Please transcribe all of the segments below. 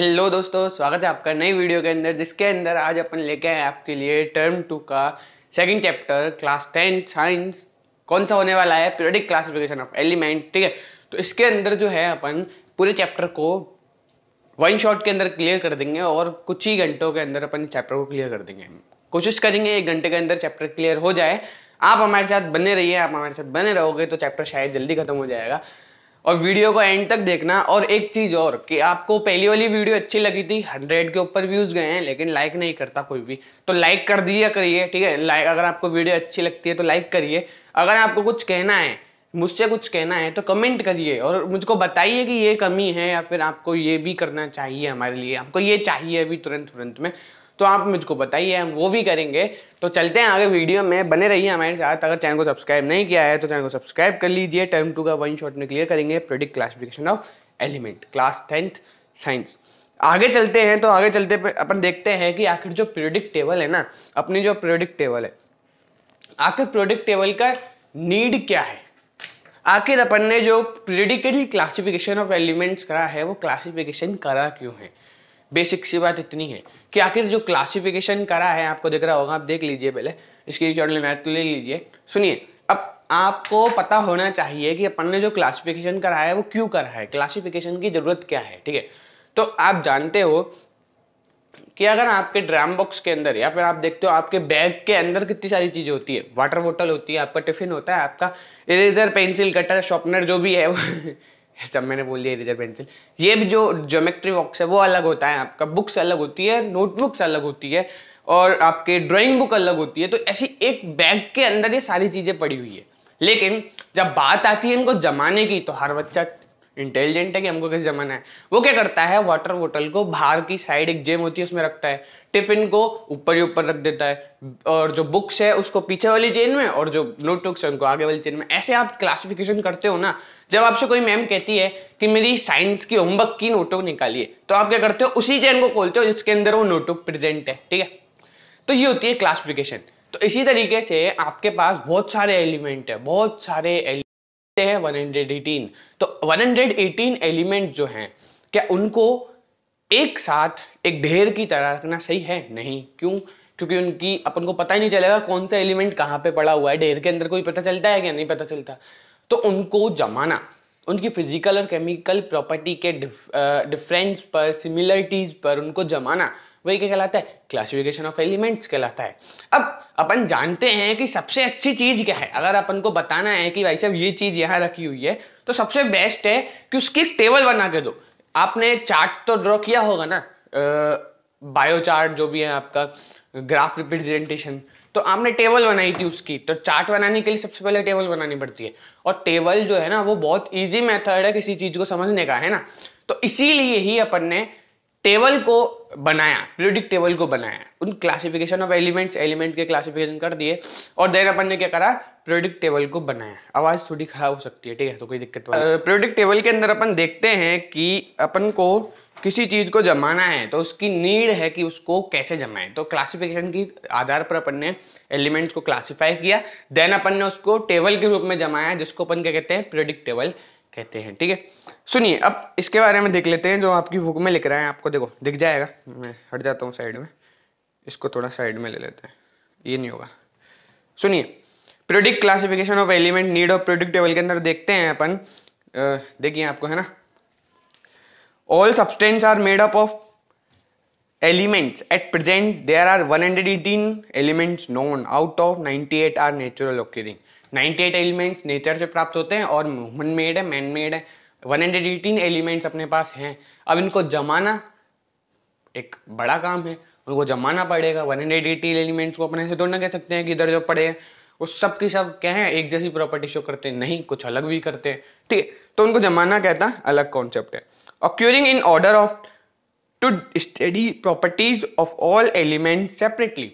Hello दोस्तों स्वागत है आपका नई वीडियो के अंदर जिसके अंदर आज अपन लेके आए आपके लिए टर्म टू का second chapter class ten science कौन सा होने वाला है पीरियडिक क्लासिफिकेशन ऑफ एलिमेंट्स ठीक है तो इसके अंदर जो है अपन पूरे चैप्टर को वन शॉट के अंदर क्लियर कर देंगे और कुछ ही घंटों के अंदर अपन चैप्टर को क्लियर कर देंगे कोशिश करेंगे एक घंटे के अंदर चैप्टर क्लियर हो जाए आप हमारे साथ बने रहिए आप हमारे साथ बने रहोगे तो चैप्टर शायद जल्दी खत्म हो जाएगा और वीडियो को एंड तक देखना और एक चीज और कि आपको पहली वाली वीडियो अच्छी लगी थी हंड्रेड के ऊपर व्यूज गए हैं लेकिन लाइक नहीं करता कोई भी तो लाइक कर दिया करिए ठीक है लाइक अगर आपको वीडियो अच्छी लगती है तो लाइक करिए अगर आपको कुछ कहना है मुझसे कुछ कहना है तो कमेंट करिए और मुझको बताइए कि ये कमी है या फिर आपको ये भी करना चाहिए हमारे लिए आपको ये चाहिए अभी तुरंत तुरंत में तो आप मुझको बताइए हम वो भी करेंगे तो चलते हैं आगे वीडियो में बने रहिए हमारे साथ अगर चैनल को सब्सक्राइब नहीं किया है तो चैनल को सब्सक्राइब कर लीजिए टर्म टू का वन शॉट में क्लियर करेंगे periodic classification of element class tenth science आगे चलते हैं तो आगे चलते अपन देखते हैं कि आखिर जो पीरियडिक टेबल है ना अपनी जो प्रोडिक टेबल है आखिर पीरियडिक टेबल का नीड क्या है आखिर अपन ने जो पीरियडिकल क्लासिफिकेशन ऑफ एलिमेंट्स करा है वो क्लासिफिकेशन करा क्यों है बेसिक सी बात इतनी है कि आखिर जो क्लासिफिकेशन करा है आपको दिख रहा होगा आप देख लीजिए पहले इसकी शॉर्ट लेना है तो ले लीजिए सुनिए अब आपको पता होना चाहिए कि अपन ने जो क्लासिफिकेशन करा है वो क्यों करा है क्लासिफिकेशन की जरूरत क्या है ठीक है तो आप जानते हो कि अगर आपके ड्राम बॉक्स के अंदर या फिर आप देखते हो आपके बैग के अंदर कितनी सारी चीज़ें होती है वाटर बोटल होती है आपका टिफिन होता है आपका इरेजर पेंसिल कटर शॉर्पनर जो भी है वो जब मैंने बोल दिया इरेजर पेंसिल ये भी जो ज्योमेट्री बॉक्स है वो अलग होता है आपका बुक्स अलग होती है नोटबुक्स अलग होती है और आपके ड्राइंग बुक अलग होती है तो ऐसी एक बैग के अंदर ये सारी चीज़ें पड़ी हुई है लेकिन जब बात आती है इनको जमाने की तो हर बच्चा इंटेलिजेंट है कि हमको किस जमाना है वो क्या करता है वाटर बोटल को बाहर की साइड एक जेम होती है उसमें रखता है टिफिन को ऊपर ही ऊपर रख देता है और जो बुक्स है उसको पीछे वाली चेन में और जो नोटबुक्स है उनको आगे वाली चेन में ऐसे आप क्लासिफिकेशन करते हो ना जब आपसे कोई मैम कहती है कि मेरी साइंस की होमवर्क की नोटबुक निकालिए तो आप क्या करते हो उसी चेन को खोलते हो जिसके अंदर वो नोटबुक प्रेजेंट है ठीक है तो ये होती है क्लासिफिकेशन तो इसी तरीके से आपके पास बहुत सारे एलिमेंट है बहुत सारे कितने हैं 118 तो 118 एलिमेंट जो हैं क्या उनको एक साथ एक ढेर की तरह रखना सही है नहीं क्यों क्योंकि उनकी अपन को पता ही नहीं चलेगा कौन सा एलिमेंट कहाँ पे पड़ा हुआ है ढेर के अंदर कोई पता चलता है क्या नहीं पता चलता तो उनको जमाना उनकी फिजिकल और केमिकल प्रॉपर्टी के डिफ, डिफरेंस पर सिमिलरिटीज पर उनको जमाना वही क्या कहलाता है क्लासिफिकेशन ऑफ एलिमेंट्स कहलाता है अब अपन जानते हैं कि सबसे अच्छी चीज़ क्या है अगर अपन को बताना है कि भाई साहब ये चीज़ यहाँ रखी हुई है तो सबसे बेस्ट है कि उसकी टेबल बना के दो आपने चार्ट तो ड्रॉ किया होगा ना बायो चार्ट जो भी है आपका ग्राफ रिप्रेजेंटेशन तो आपने टेबल बनाई थी उसकी तो चार्ट बनाने के लिए सबसे पहले टेबल बनानी पड़ती है और टेबल जो है ना वो बहुत इजी मेथड है किसी चीज़ को समझने का है ना तो इसीलिए ही अपन ने टेबल को बनाया पीरियडिक टेबल को बनाया उन क्लासिफिकेशन ऑफ एलिमेंट्स एलिमेंट्स के क्लासिफिकेशन कर दिए और देन अपन ने क्या करा पीरियडिक टेबल को बनाया आवाज़ थोड़ी खराब हो सकती है ठीक है तो कोई दिक्कत नहीं पीरियडिक टेबल के अंदर अपन देखते हैं कि अपन को किसी चीज़ को जमाना है तो उसकी नीड है कि उसको कैसे जमाएं तो क्लासिफिकेशन की आधार पर अपन ने एलिमेंट्स को क्लासिफाई किया देन अपन ने उसको टेबल के रूप में जमाया जिसको अपन क्या कहते हैं पीरियडिक टेबल कहते हैं ठीक है सुनिए अब इसके बारे में देख लेते हैं जो आपकी बुक में लिख रहा है आपको देखो दिख जाएगा मैं हट जाता हूँ साइड में इसको थोड़ा साइड में ले लेते हैं ये नहीं होगा सुनिए periodic classification of element need of periodic table के अंदर देखते हैं अपन देखिए आपको है ना all substances are made up of elements at present there are 118 elements known out of 98 are natural occurring ninety eight elements nature से प्राप्त होते हैं और ह्यूमन मेड है मैन मेड है वन हंड्रेड एटीन एलिमेंट्स अपने पास हैं अब इनको जमाना एक बड़ा काम है उनको जमाना पड़ेगा वन हंड्रेड एटीन एलिमेंट्स को अपने से तो ना कह सकते हैं कि इधर जो पड़े हैं उस सब की सब क्या है एक जैसी प्रॉपर्टी शो करते हैं नहीं कुछ अलग भी करते हैं ठीक है तो उनको जमाना कहता है अलग कॉन्सेप्ट है occurring in order of to study properties of all element separately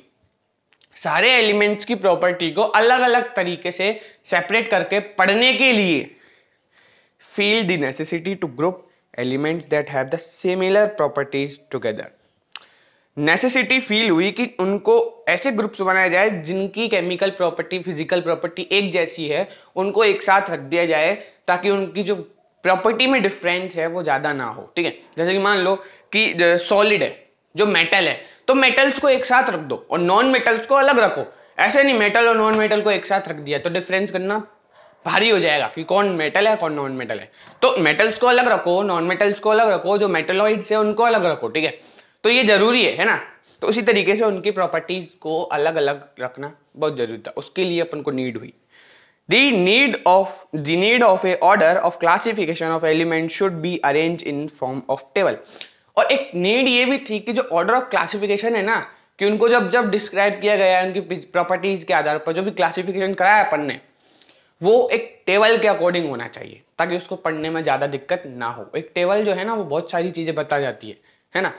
सारे एलिमेंट्स की प्रॉपर्टी को अलग अलग तरीके से सेपरेट करके पढ़ने के लिए feel the necessity to group elements that have the similar properties together necessity feel हुई कि उनको ऐसे ग्रुप्स बनाया जाए जिनकी केमिकल प्रॉपर्टी फिजिकल प्रॉपर्टी एक जैसी है उनको एक साथ रख दिया जाए ताकि उनकी जो प्रॉपर्टी में डिफरेंस है वो ज़्यादा ना हो ठीक है जैसे कि मान लो कि सॉलिड है जो मेटल है तो मेटल्स को एक साथ रख दो और नॉन मेटल्स को अलग रखो ऐसे नहीं मेटल और नॉन मेटल को एक साथ रख दिया तो डिफरेंस करना भारी हो जाएगा कि कौन मेटल है कौन नॉन मेटल है तो मेटल्स को अलग रखो नॉन मेटल्स को अलग रखो जो मेटलॉइड्स है उनको अलग रखो ठीक है तो ये जरूरी है है ना तो उसी तरीके से उनकी प्रॉपर्टीज को अलग अलग रखना बहुत जरूरी था उसके लिए अपन को नीड हुई the need of the need of a order of classification of element should be arrange in form of table और एक नीड ये भी थी कि जो ऑर्डर ऑफ क्लासिफिकेशन है ना कि उनको जब जब डिस्क्राइब किया गया है उनकी प्रॉपर्टीज के आधार पर जो भी क्लासिफिकेशन कराया अपन ने वो एक टेबल के अकॉर्डिंग होना चाहिए ताकि उसको पढ़ने में ज़्यादा दिक्कत ना हो एक टेबल जो है ना वो बहुत सारी चीज़ें बता जाती है है ना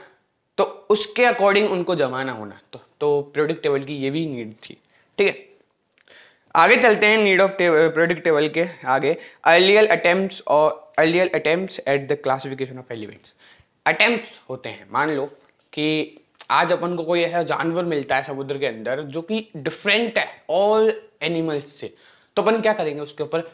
तो उसके अकॉर्डिंग उनको जमाना होना तो तो प्रोडिक्ट टेबल की ये भी नीड थी ठीक है आगे चलते हैं नीड ऑफ प्रोडिक्ट टेबल के आगे अर्लियल अटेम्प्ट और earlier attempt at the classification of elements attempt होते हैं मान लो कि आज अपन को कोई ऐसा जानवर मिलता है समुद्र के अंदर जो कि डिफरेंट है ऑल एनिमल्स से तो अपन क्या करेंगे उसके ऊपर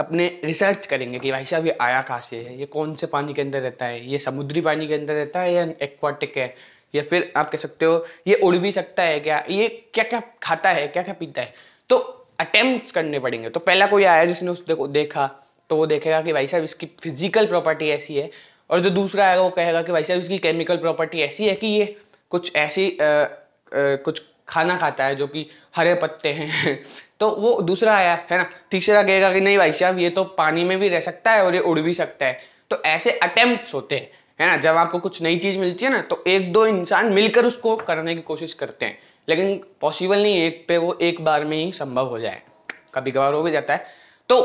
अपने रिसर्च करेंगे कि भाई साहब ये आया कहाँ से है ये कौन से पानी के अंदर रहता है ये समुद्री पानी के अंदर रहता है या एक्वाटिक है या फिर आप कह सकते हो ये उड़ भी सकता है क्या ये क्या क्या खाता है क्या क्या पीता है तो अटेम्प्ट करने पड़ेंगे तो पहला कोई आया जिसने देखो देखा तो वो देखेगा कि भाई साहब इसकी फिजिकल प्रॉपर्टी ऐसी है और जो दूसरा आएगा वो कहेगा कि भाई साहब इसकी केमिकल प्रॉपर्टी ऐसी है कि ये कुछ ऐसी आ, आ, कुछ खाना खाता है जो कि हरे पत्ते हैं तो वो दूसरा आया है ना तीसरा कहेगा कि नहीं भाई साहब ये तो पानी में भी रह सकता है और ये उड़ भी सकता है तो ऐसे अटेम्प्ट होते हैं है ना जब आपको कुछ नई चीज़ मिलती है ना तो एक दो इंसान मिलकर उसको करने की कोशिश करते हैं लेकिन पॉसिबल नहीं है एक पे वो एक बार में ही संभव हो जाए कभी कभार हो भी जाता है तो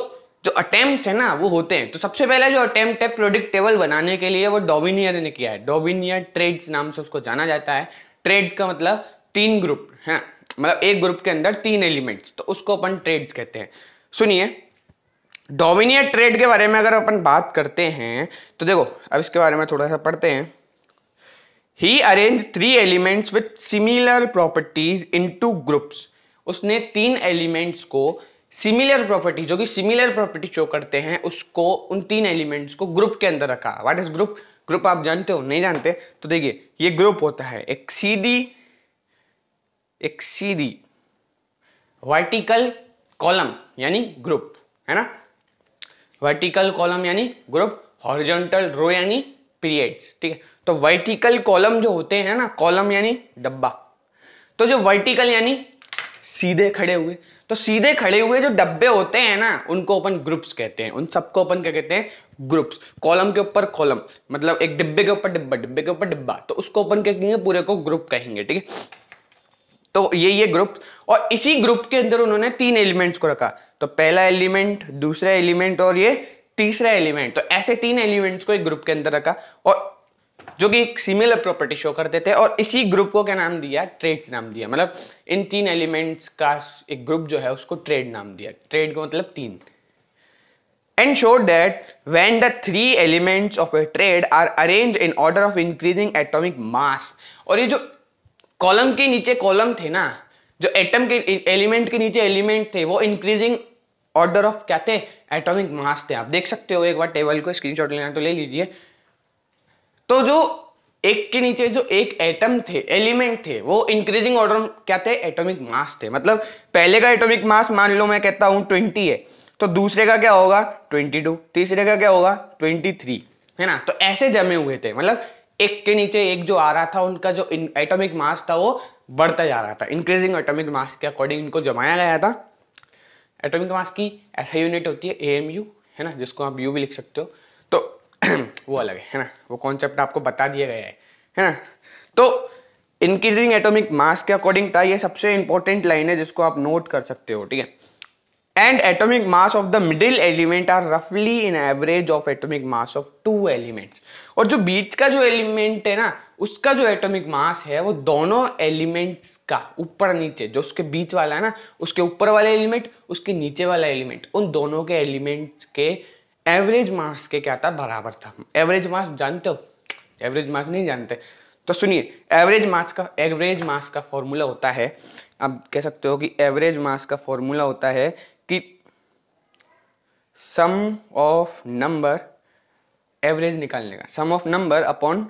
जो अटेम्प्ट है ना वो होते हैं तो सबसे पहला जो अटेम्प्ट है प्रोडक्ट टेबल बनाने के लिए वो डोविनियर ने किया है डोविनियर ट्रेड्स नाम से उसको जाना जाता है ट्रेड्स का मतलब तीन ग्रुप है मतलब एक ग्रुप के अंदर तीन एलिमेंट्स तो उसको अपन ट्रेड्स कहते हैं सुनिए डोमिनियर ट्रेड के बारे में अगर अपन बात करते हैं तो देखो अब इसके बारे में थोड़ा सा पढ़ते हैं ही arrange three elements with similar properties into groups उसने तीन एलिमेंट्स को सिमिलर प्रॉपर्टी जो कि सिमिलर प्रॉपर्टी शो करते हैं उसको उन तीन एलिमेंट्स को ग्रुप के अंदर रखा व्हाट इज ग्रुप ग्रुप आप जानते हो नहीं जानते तो देखिए ये ग्रुप होता है एक सीधी एक सीधी वर्टिकल कॉलम यानी ग्रुप है ना वर्टिकल कॉलम यानी ग्रुप हॉरिजॉन्टल रो यानी पीरियड्स ठीक है तो वर्टिकल कॉलम जो होते हैं ना कॉलम यानी डब्बा तो जो वर्टिकल यानी सीधे खड़े हुए तो सीधे खड़े हुए जो डब्बे होते हैं ना उनको अपन ग्रुप्स कहते हैं उन सबको अपन क्या कहते हैं ग्रुप्स कॉलम के ऊपर कॉलम मतलब एक डिब्बे के ऊपर डिब्बा डिब्बे के ऊपर डिब्बा तो उसको अपन क्या कहेंगे पूरे को ग्रुप कहेंगे ठीक है तो ये ये ग्रुप और इसी ग्रुप के अंदर उन्होंने तीन एलिमेंट्स को रखा तो पहला एलिमेंट दूसरा एलिमेंट और ये तीसरा एलिमेंट तो ऐसे तीन एलिमेंट्स को एक ग्रुप के अंदर रखा और जो कि एक सिमिलर प्रॉपर्टी शो करते थे और इसी ग्रुप को क्या नाम दिया ट्रेड नाम दिया मतलब इन तीन एलिमेंट्स का एक ग्रुप जो है उसको ट्रेड नाम दिया ट्रेड का मतलब तीन and show that when the three elements of a triad are arranged in order of increasing atomic mass और ये जो कॉलम के नीचे कॉलम थे ना जो एटम के एलिमेंट के नीचे एलिमेंट थे वो इंक्रीजिंग ऑर्डर ऑफ क्या थे एटॉमिक मास थे आप देख सकते हो एक बार टेबल को स्क्रीनशॉट लेना तो ले लीजिए तो जो एक के नीचे जो एक एटम थे एलिमेंट थे वो इंक्रीजिंग ऑर्डर क्या थे एटॉमिक मास थे मतलब पहले का एटॉमिक मास मान लो मैं कहता हूं ट्वेंटी है तो दूसरे का क्या होगा ट्वेंटी टू तीसरे का क्या होगा ट्वेंटी थ्री है ना तो ऐसे जमे हुए थे मतलब एक के नीचे एक जो आ रहा था उनका जो एटॉमिक मास था वो बढ़ता जा रहा था इंक्रीजिंग एटॉमिक मास के अकॉर्डिंग इनको जमाया गया था एटॉमिक मास की ऐसा यूनिट होती है ए है ना जिसको आप यू भी लिख सकते हो तो वो अलग है है ना वो कॉन्सेप्ट आपको बता दिया गया है है ना तो इंक्रीजिंग एटॉमिक मास के अकॉर्डिंग था ये सबसे इंपॉर्टेंट लाइन है जिसको आप नोट कर सकते हो ठीक है and atomic mass of the middle element are रफली in average of atomic mass of two elements और जो बीच का जो एलिमेंट है ना उसका जो एटॉमिक मास है वो दोनों एलिमेंट्स का ऊपर नीचे जो उसके बीच वाला है ना उसके ऊपर वाला एलिमेंट उसके नीचे वाला एलिमेंट उन दोनों के एलिमेंट्स के एवरेज मार्क्स के क्या था बराबर था एवरेज मार्क्स जानते हो एवरेज मार्क्स नहीं जानते तो सुनिए एवरेज मार्क्स का एवरेज मार्क्स का फॉर्मूला होता है आप कह सकते हो कि एवरेज मार्क्स का फॉर्मूला होता है कि सम ऑफ नंबर एवरेज निकालने का sum of number upon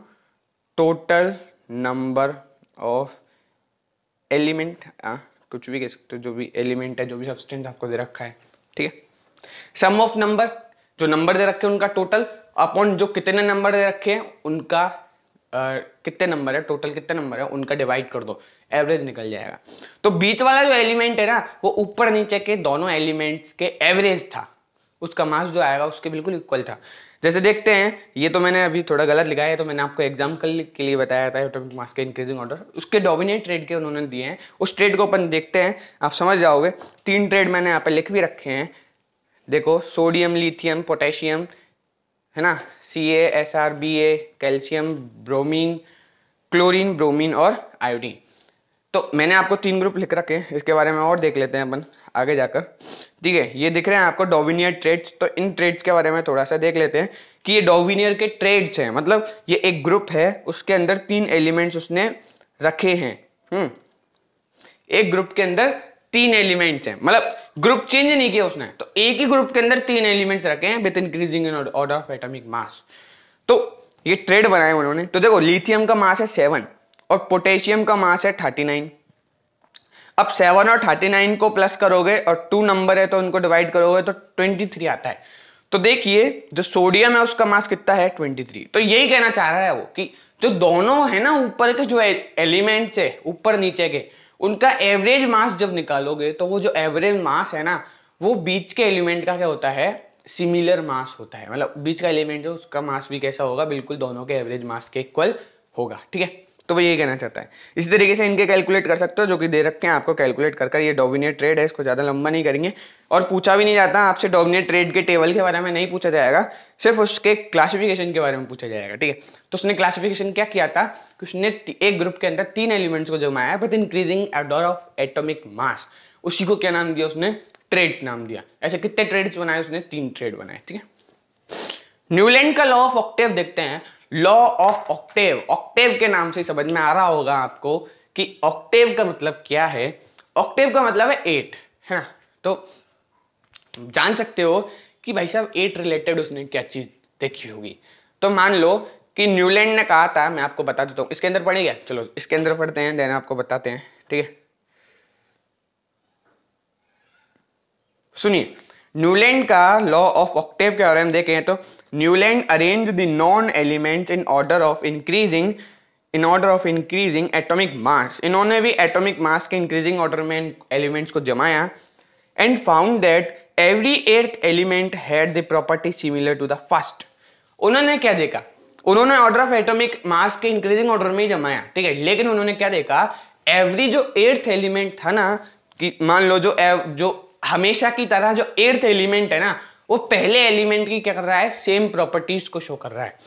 total number of element कुछ भी कह सकते हो जो भी एलिमेंट है जो भी सब्सटेंस आपको दे रखा है ठीक है सम ऑफ नंबर जो नंबर दे रखे हैं उनका टोटल अपॉन जो कितने नंबर दे रखे हैं उनका कितने नंबर है टोटल कितने नंबर है उनका डिवाइड कर दो एवरेज निकल जाएगा तो बीच वाला जो एलिमेंट है ना वो ऊपर नीचे के दोनों एलिमेंट्स के एवरेज था उसका मास जो आएगा उसके बिल्कुल इक्वल था जैसे देखते हैं ये तो मैंने अभी थोड़ा गलत लिखा है तो मैंने आपको एग्जाम्पल के लिए बताया था एटॉमिक मास तो के इंक्रीजिंग ऑर्डर उसके डोमिनेट ट्रेड के उन्होंने दिए हैं उस ट्रेड को अपन देखते हैं आप समझ जाओगे तीन ट्रेड मैंने यहाँ पर लिख भी रखे हैं देखो सोडियम लिथियम पोटेशियम है ना C A S R B A calcium bromine chlorine bromine और आयोडीन तो मैंने आपको तीन ग्रुप लिख रखे हैं इसके बारे में और देख लेते हैं अपन आगे जाकर ठीक है ये दिख रहे हैं आपको डोविनियर ट्रेड्स तो इन ट्रेड्स के बारे में थोड़ा सा देख लेते हैं कि ये डोविनियर के ट्रेड्स हैं मतलब ये एक ग्रुप है उसके अंदर तीन एलिमेंट्स उसने रखे हैं हम्म एक ग्रुप के अंदर तीन एलिमेंट्स हैं मतलब ग्रुप चेंज नहीं किया उसने तो एक ही ग्रुप के अंदर तीन एलिमेंट्स रखे हैं with increasing in order of atomic mass तो ये ट्रेड बनाए उन्होंने तो देखो लिथियम का मास है सेवन और पोटेशियम का मास है थर्टी नाइन अब सेवन और थर्टी नाइन को प्लस करोगे और टू नंबर है तो उनको डिवाइड करोगे तो ट्वेंटी थ्री आता है तो देखिए जो सोडियम है उसका मास कितना है ट्वेंटी थ्री तो यही कहना चाह रहा है वो कि जो दोनों है ना ऊपर के जो एलिमेंट्स है ऊपर नीचे के उनका एवरेज मास जब निकालोगे तो वो जो एवरेज मास है ना वो बीच के एलिमेंट का क्या होता है सिमिलर मास होता है मतलब बीच का एलिमेंट है उसका मास भी कैसा होगा बिल्कुल दोनों के एवरेज मास के इक्वल होगा ठीक है तो वो यही कहना चाहता है इसी तरीके से इनके कैलकुलेट कर सकते हो जो कि दे रखे हैं आपको कैलकुलेट कर कर ये डोमिनेट ट्रेड है इसको ज़्यादा लंबा नहीं करेंगे और पूछा भी नहीं जाता आपसे डोमिनेट ट्रेड के टेबल के बारे में नहीं पूछा जाएगा सिर्फ उसके क्लासिफिकेशन के बारे में पूछा जाएगा ठीक है तो उसने क्लासिफिकेशन क्या किया था कि उसने एक ग्रुप के अंदर तीन एलिमेंट्स को जमाया with increasing order of atomic mass उसी को क्या नाम दिया उसने ट्रेड्स नाम दिया ऐसे कितने ट्रेड्स बनाए उसने तीन ट्रेड बनाए ठीक है न्यूलैंड का लॉ ऑफ ऑक्टेव देखते हैं लॉ ऑफ ऑक्टेव ऑक्टेव के नाम से समझ में आ रहा होगा आपको कि ऑक्टेव का मतलब क्या है ऑक्टेव का मतलब है एट है ना तो जान सकते हो कि भाई साहब एट रिलेटेड उसने क्या चीज़ देखी होगी तो मान लो कि न्यूलैंड ने कहा था मैं आपको बता देता हूँ इसके अंदर पढ़ेगा चलो इसके अंदर पढ़ते हैं देन आपको बताते हैं ठीक है सुनिए न्यूलैंड का लॉ ऑफ ऑक्टेव के बारे में देखें तो Newland arrange the known elements in order of increasing in order of increasing atomic mass इन्होंने भी एटॉमिक मास के इंक्रीजिंग ऑर्डर में एलिमेंट्स को जमाया and found that every eighth element had the property similar to the first उन्होंने क्या देखा उन्होंने ऑर्डर ऑफ एटॉमिक मास के इंक्रीजिंग ऑर्डर में ही जमाया ठीक है लेकिन उन्होंने क्या देखा एवरी जो एर्थ एलिमेंट था ना कि मान लो जो जो हमेशा की तरह जो एर्थ एलिमेंट है ना वो पहले एलिमेंट की क्या कर रहा है सेम प्रॉपर्टीज को शो कर रहा है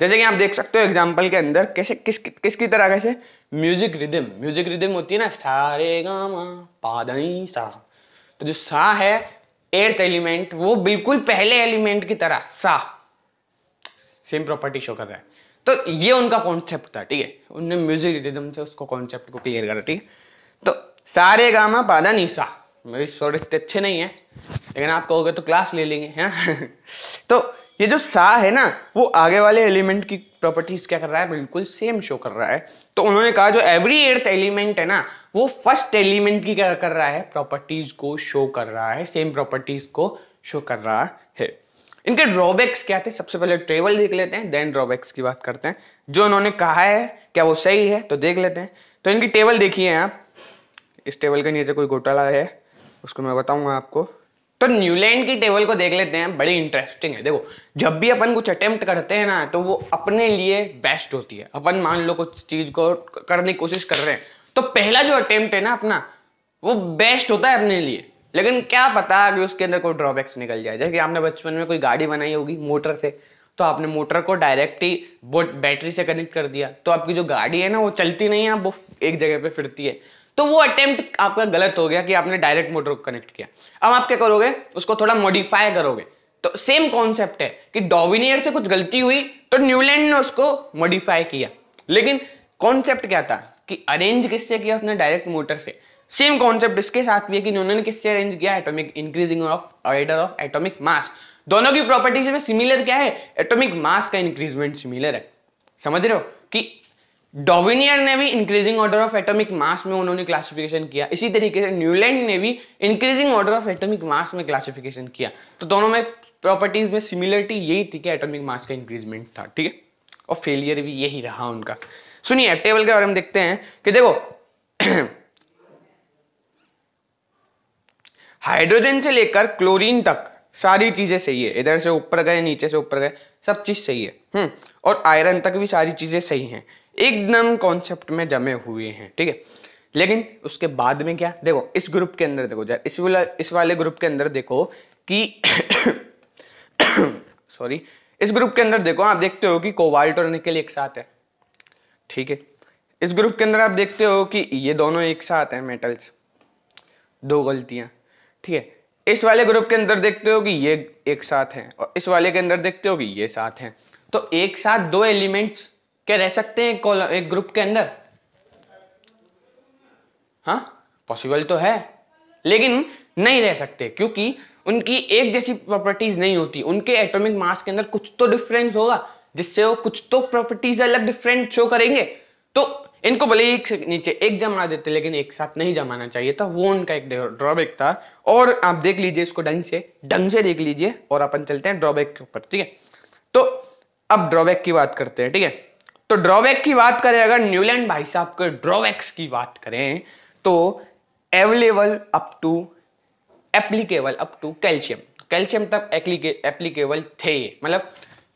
जैसे कि आप देख सकते हो एग्जाम्पल के अंदर कैसे किस किसकी तरह कैसे म्यूजिक रिदम म्यूजिक रिदम होती है ना सारे गामा पादई सा तो जो सा है एर्थ एलिमेंट वो बिल्कुल पहले एलिमेंट की तरह सा सेम प्रॉपर्टी शो कर रहा है तो ये उनका कॉन्सेप्ट था ठीक है उनने म्यूजिक रिदम से उसको कॉन्सेप्ट को क्लियर करा ठीक है तो सारे गामा पादा नी सा मेरी शॉर्ट इतने अच्छे नहीं है लेकिन आप कहोगे तो क्लास ले लेंगे है तो ये जो सा है ना वो आगे वाले एलिमेंट की प्रॉपर्टीज क्या कर रहा है बिल्कुल सेम शो कर रहा है तो उन्होंने कहा जो एवरी एर्थ एलिमेंट है ना वो फर्स्ट एलिमेंट की क्या कर रहा है प्रॉपर्टीज को शो कर रहा है सेम प्रॉपर्टीज को शो कर रहा है इनके ड्रॉबैक्स क्या थे सबसे पहले ट्रेवल देख लेते हैं देन ड्रॉबैक्स की बात करते हैं जो उन्होंने कहा है क्या वो सही है तो देख लेते हैं तो इनकी टेबल देखिए आप इस टेबल के नीचे कोई घोटाला है उसको मैं बताऊंगा आपको तो न्यूलैंड की टेबल को देख लेते हैं बड़ी इंटरेस्टिंग है देखो जब भी अपन कुछ अटेम्प्ट करते हैं ना तो वो अपने लिए बेस्ट होती है अपन मान लो कुछ चीज को करने की कोशिश कर रहे हैं तो पहला जो अटेम्प्ट है ना अपना वो बेस्ट होता है अपने लिए लेकिन क्या पता कि उसके अंदर कोई ड्रॉबैक्स निकल जाए जैसे कि आपने बचपन में कोई गाड़ी बनाई होगी मोटर से तो आपने मोटर को डायरेक्ट ही बैटरी से कनेक्ट कर दिया तो आपकी जो गाड़ी है ना वो चलती नहीं है वो एक जगह पे फिरती है तो वो अटेम्प्ट आपका गलत हो गया कि आपने डायरेक्ट मोटर को कनेक्ट किया अब आप क्या करोगे उसको थोड़ा मॉडिफाई करोगे तो सेम कॉन्सेप्ट है कि डोविनियर से कुछ गलती हुई तो न्यूलैंड ने उसको मॉडिफाई किया लेकिन कॉन्सेप्ट क्या था कि अरेंज किससे किया उसने डायरेक्ट मोटर से सेम कॉन्सेप्ट इसके साथ भी है कि न्यूलैंड किससे अरेंज किया atomic increasing of order of atomic mass दोनों की प्रॉपर्टीज में सिमिलर क्या है एटॉमिक मास का इंक्रीजमेंट सिमिलर है समझ रहे हो कि डोविनियर ने भी increasing order of atomic mass में उन्होंने क्लासिफिकेशन किया इसी तरीके से न्यूलैंड ने भी increasing order of atomic mass में क्लासिफिकेशन किया तो दोनों में प्रॉपर्टीज में सिमिलरिटी यही थी कि एटॉमिक मास का इंक्रीजमेंट था ठीक है और फेलियर भी यही रहा उनका सुनिए टेबल के बारे में देखते हैं कि देखो हाइड्रोजन से लेकर क्लोरीन तक सारी चीजें सही है इधर से ऊपर गए नीचे से ऊपर गए सब चीज सही है हम्म और आयरन तक भी सारी चीजें सही हैं एकदम कॉन्सेप्ट में जमे हुए हैं ठीक है लेकिन उसके बाद में क्या देखो इस ग्रुप के अंदर देखो इस वाला इस वाले ग्रुप के अंदर देखो कि सॉरी इस ग्रुप के अंदर देखो आप देखते हो कि कोवाल्ट और निकल एक साथ है ठीक है इस ग्रुप के अंदर आप देखते हो कि ये दोनों एक साथ हैं मेटल्स दो गलतियां ठीक है इस वाले ग्रुप के अंदर देखते हो कि ये एक साथ हैं और इस वाले के अंदर देखते हो कि ये साथ हैं तो एक साथ दो एलिमेंट्स क्या रह सकते हैं एक, ग्रुप के अंदर हाँ पॉसिबल तो है लेकिन नहीं रह सकते क्योंकि उनकी एक जैसी प्रॉपर्टीज नहीं होती उनके एटॉमिक मास के अंदर कुछ तो डिफरेंस होगा जिससे वो कुछ तो प्रॉपर्टीज अलग डिफरेंट शो करेंगे तो इनको भले ही एक नीचे एक जमा देते लेकिन एक साथ नहीं जमाना चाहिए था वो उनका एक ड्रॉबैक था और आप देख लीजिए इसको ढंग से ढंग से देख लीजिए और अपन चलते हैं ड्रॉबैक के ऊपर ठीक है तो अब ड्रॉबैक की बात करते हैं ठीक है तो ड्रॉबैक की बात करें अगर न्यूलैंड भाई साहब के ड्रॉबैक्स की बात करें तो available up to applicable up to calcium calcium तक एप्लीकेबल थे मतलब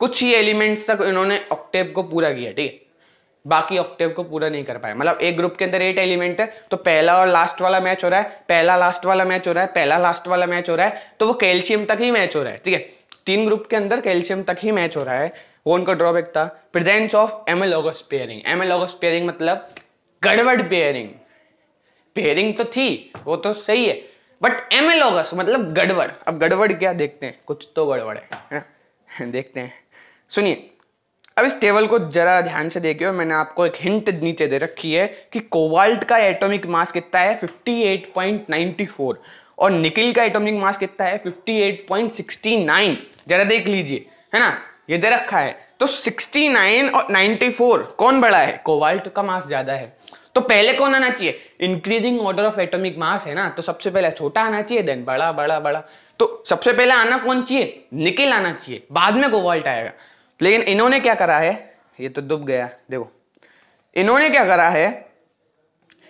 कुछ ही एलिमेंट्स तक इन्होंने ऑक्टेव को पूरा किया ठीक है बाकी ऑक्टेव को पूरा नहीं कर पाया मतलब एक ग्रुप के अंदर एट एलिमेंट है तो पहला और लास्ट वाला मैच हो रहा है पहला लास्ट वाला मैच हो रहा है पहला लास्ट वाला मैच हो रहा है तो वो कैल्शियम तक ही मैच हो रहा है ठीक है तीन ग्रुप के अंदर कैल्शियम तक ही मैच हो रहा है वो उनका ड्रॉबैक था presence of anomalous pairing anomalous pairing मतलब गड़बड़ पेयरिंग पेयरिंग तो थी वो तो सही है बट एमेलॉगस मतलब गड़बड़ अब गड़बड़ क्या देखते हैं कुछ तो गड़बड़ है देखते हैं सुनिए अब इस टेबल को जरा ध्यान से देखिए और मैंने आपको एक हिंट नीचे दे रखी है कि कोवाल्ट का एटॉमिक मास कितना है 58.94 और निकिल का एटॉमिक मास कितना है 58.69 जरा देख लीजिए है ना ये दे रखा है तो 69 और 94 कौन बड़ा है कोवाल्ट का मास ज्यादा है तो पहले कौन आना चाहिए increasing order of atomic mass है ना तो सबसे पहले छोटा आना चाहिए देन बड़ा बड़ा बड़ा तो सबसे पहले आना कौन चाहिए निकिल आना चाहिए बाद में कोवाल्ट आएगा लेकिन इन्होंने क्या करा है ये तो डूब गया देखो इन्होंने क्या करा है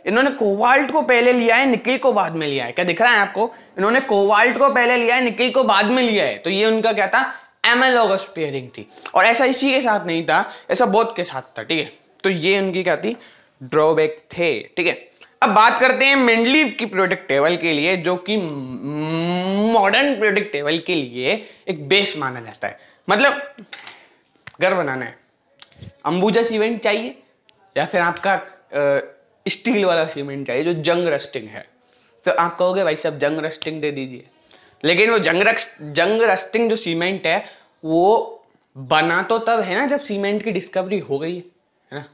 इन्होंने कोवाल्ट को पहले लिया है निकिल को बाद में लिया है क्या दिख रहा है आपको इन्होंने कोवाल्ट को पहले लिया है निकिल को बाद में लिया है तो ये उनका क्या था एनालॉगस पेयरिंग थी और ऐसा इसी के साथ नहीं था ऐसा बोथ के साथ था ठीक है तो ये उनकी क्या थी ड्रॉबैक थे ठीक है अब बात करते हैं मेनली की प्रोडक्ट टेबल के लिए जो कि मॉडर्न प्रोडक्ट टेबल के लिए एक बेस माना जाता है मतलब घर बनाना है अंबुजा सीमेंट चाहिए या फिर आपका स्टील वाला सीमेंट चाहिए जो जंग रस्टिंग है तो आप कहोगे भाई साहब जंग रस्टिंग दे दीजिए लेकिन वो जंग रक्स, जंग रस्टिंग जो सीमेंट है वो बना तो तब है ना जब सीमेंट की डिस्कवरी हो गई है ना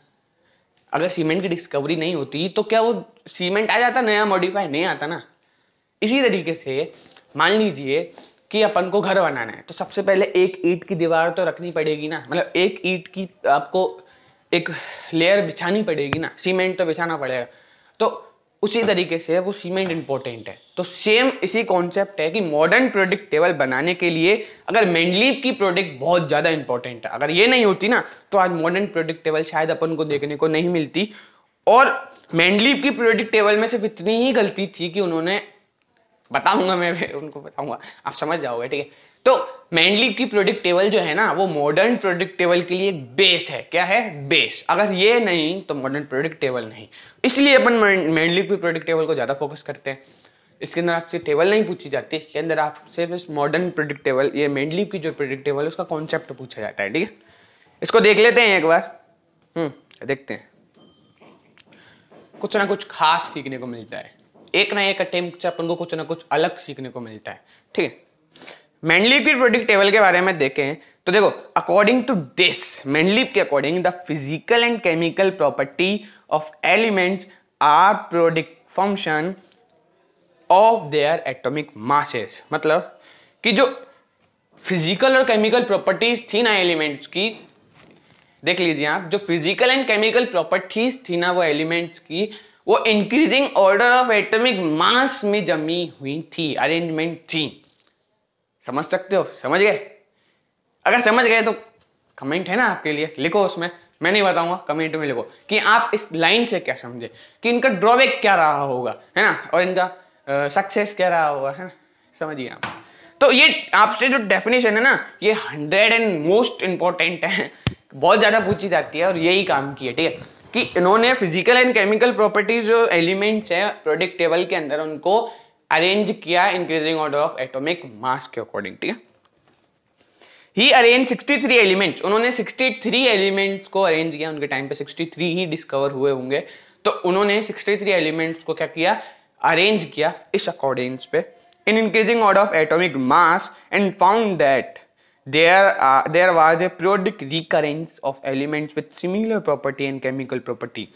अगर सीमेंट की डिस्कवरी नहीं होती तो क्या वो सीमेंट आ जाता नया मॉडिफाई नहीं आता ना इसी तरीके से मान लीजिए कि अपन को घर बनाना है तो सबसे पहले एक ईट की दीवार तो रखनी पड़ेगी ना मतलब एक ईट की आपको एक लेयर बिछानी पड़ेगी ना सीमेंट तो बिछाना पड़ेगा तो उसी तरीके से वो सीमेंट इंपॉर्टेंट है तो सेम इसी कॉन्सेप्ट है कि मॉडर्न प्रोडक्ट टेबल बनाने के लिए अगर मेंडलीव की प्रोडक्ट बहुत ज़्यादा इंपॉर्टेंट है अगर ये नहीं होती ना तो आज मॉडर्न प्रोडक्ट टेबल शायद अपन को देखने को नहीं मिलती और मेंडलीव की प्रोडक्ट टेबल में सिर्फ इतनी ही गलती थी कि उन्होंने बताऊंगा मैं उनको बताऊंगा आप समझ जाओगे ठीक है तो मैंडली की प्रोडक्ट टेबल जो है ना वो मॉडर्न प्रोडक्ट टेबल के लिए बेस है क्या है बेस अगर ये नहीं तो मॉडर्न प्रोडक्ट टेबल नहीं इसलिए अपन मैंडली की प्रोडक्ट टेबल को ज़्यादा फोकस करते हैं इसके अंदर आपसे टेबल नहीं पूछी जाती इसके अंदर आपसे बस मॉडर्न प्रोडक्ट टेबल ये मेनली की जो प्रोडक्ट टेबल है उसका कॉन्सेप्ट पूछा जाता है ठीक है इसको देख लेते हैं एक बार हम्म देखते हैं कुछ ना कुछ खास सीखने को मिलता है एक ना एक अटेम्प्ट से अपन को कुछ ना कुछ अलग सीखने को मिलता है ठीक है मेंडलीव की प्रोडिक्ट टेबल के बारे में देखें तो देखो अकॉर्डिंग टू दिस मैंडलीप के according the physical and chemical property of elements are periodic function of their atomic masses मतलब कि जो फिजिकल और केमिकल प्रॉपर्टीज थी ना एलिमेंट्स की देख लीजिए आप जो फिजिकल एंड केमिकल प्रॉपर्टीज थी ना वो एलिमेंट्स की वो increasing order of atomic mass में जमी हुई थी अरेंजमेंट थी समझ सकते हो समझ गए अगर समझ गए तो कमेंट है ना आपके लिए लिखो उसमें मैं नहीं बताऊंगा कमेंट में लिखो कि आप इस लाइन से क्या समझे कि इनका ड्रॉबैक क्या रहा होगा है ना और इनका सक्सेस क्या रहा होगा है ना समझिए आप तो ये आपसे जो डेफिनेशन है ना ये हंड्रेड एंड मोस्ट इंपॉर्टेंट है बहुत ज़्यादा पूछी जाती है और यही काम किया ठीक है कि इन्होंने फिजिकल एंड केमिकल प्रॉपर्टीज जो एलिमेंट्स हैं प्रोडक्ट टेबल के अंदर उनको अरेंज किया increasing order of atomic mass के अकॉर्डिंग ठीक है ही अरेंज 63 एलिमेंट्स उन्होंने 63 एलिमेंट्स को अरेंज किया उनके टाइम पे 63 ही डिस्कवर हुए होंगे तो उन्होंने 63 एलिमेंट्स को क्या किया अरेंज किया इस अकॉर्डिंग्स पे in increasing order of atomic mass and found that there uh, there was a periodic recurrence of elements with similar property and chemical property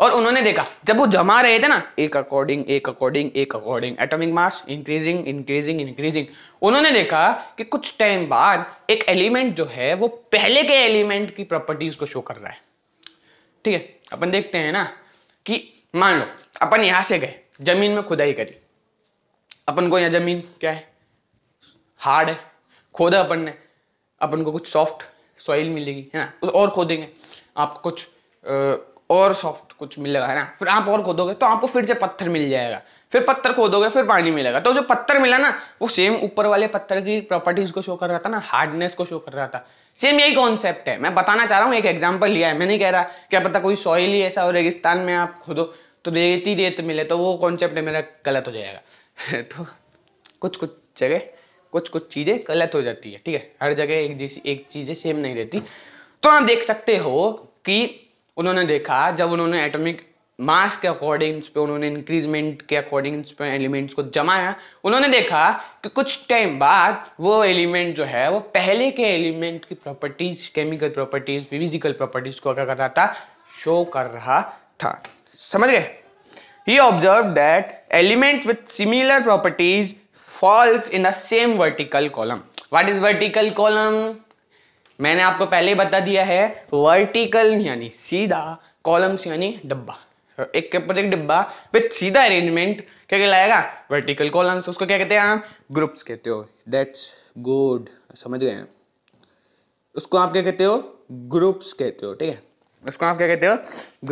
और उन्होंने देखा जब वो जमा रहे थे ना एक अकॉर्डिंग एक अकॉर्डिंग एक according atomic mass increasing increasing increasing उन्होंने देखा कि कुछ टाइम बाद एक एलिमेंट जो है वो पहले के एलिमेंट की प्रॉपर्टीज को शो कर रहा है ठीक है अपन देखते हैं ना कि मान लो अपन यहां से गए जमीन में खुदाई करी अपन को यहाँ जमीन क्या है हार्ड है खोदा अपन ने अपन को कुछ सॉफ्ट सॉइल मिलेगी है ना और खोदेंगे आपको कुछ और सॉफ्ट कुछ मिलेगा है ना फिर आप और खोदोगे तो आपको फिर से पत्थर मिल जाएगा फिर पत्थर खोदोगे फिर पानी मिलेगा तो जो पत्थर मिला ना वो सेम ऊपर वाले पत्थर की प्रॉपर्टीज को शो कर रहा था ना हार्डनेस को शो कर रहा था सेम यही कॉन्सेप्ट है मैं बताना चाह रहा हूँ एक एग्जाम्पल लिया है मैं नहीं कह रहा क्या पता कोई सॉइल ही ऐसा हो रेगिस्तान में आप खोदो तो रेत ही रेत मिले तो वो कॉन्सेप्ट मेरा गलत हो जाएगा तो कुछ कुछ जगह कुछ कुछ चीज़ें गलत हो जाती है ठीक है हर जगह एक जैसी एक चीज़ें सेम नहीं रहती तो आप देख सकते हो कि उन्होंने देखा जब उन्होंने एटॉमिक मास के अकॉर्डिंग पे उन्होंने इंक्रीजमेंट के अकॉर्डिंग पे एलिमेंट्स को जमाया उन्होंने देखा कि कुछ टाइम बाद वो एलिमेंट जो है वो पहले के एलिमेंट की properties chemical properties physical properties को क्या कर रहा था शो कर रहा था समझ गए ही observe that element with similar properties falls in the same vertical column what is vertical column मैंने आपको पहले ही बता दिया है वर्टिकल यानी सीधा कॉलम्स यानी डब्बा एक के ऊपर एक डिब्बा विथ सीधा अरेंजमेंट क्या कहलाएगा वर्टिकल कॉलम्स उसको क्या कहते हैं आप ग्रुप्स कहते हो दैट्स गुड समझ गए हैं उसको आप क्या कहते हो ग्रुप्स कहते हो ठीक है उसको आप क्या कहते हो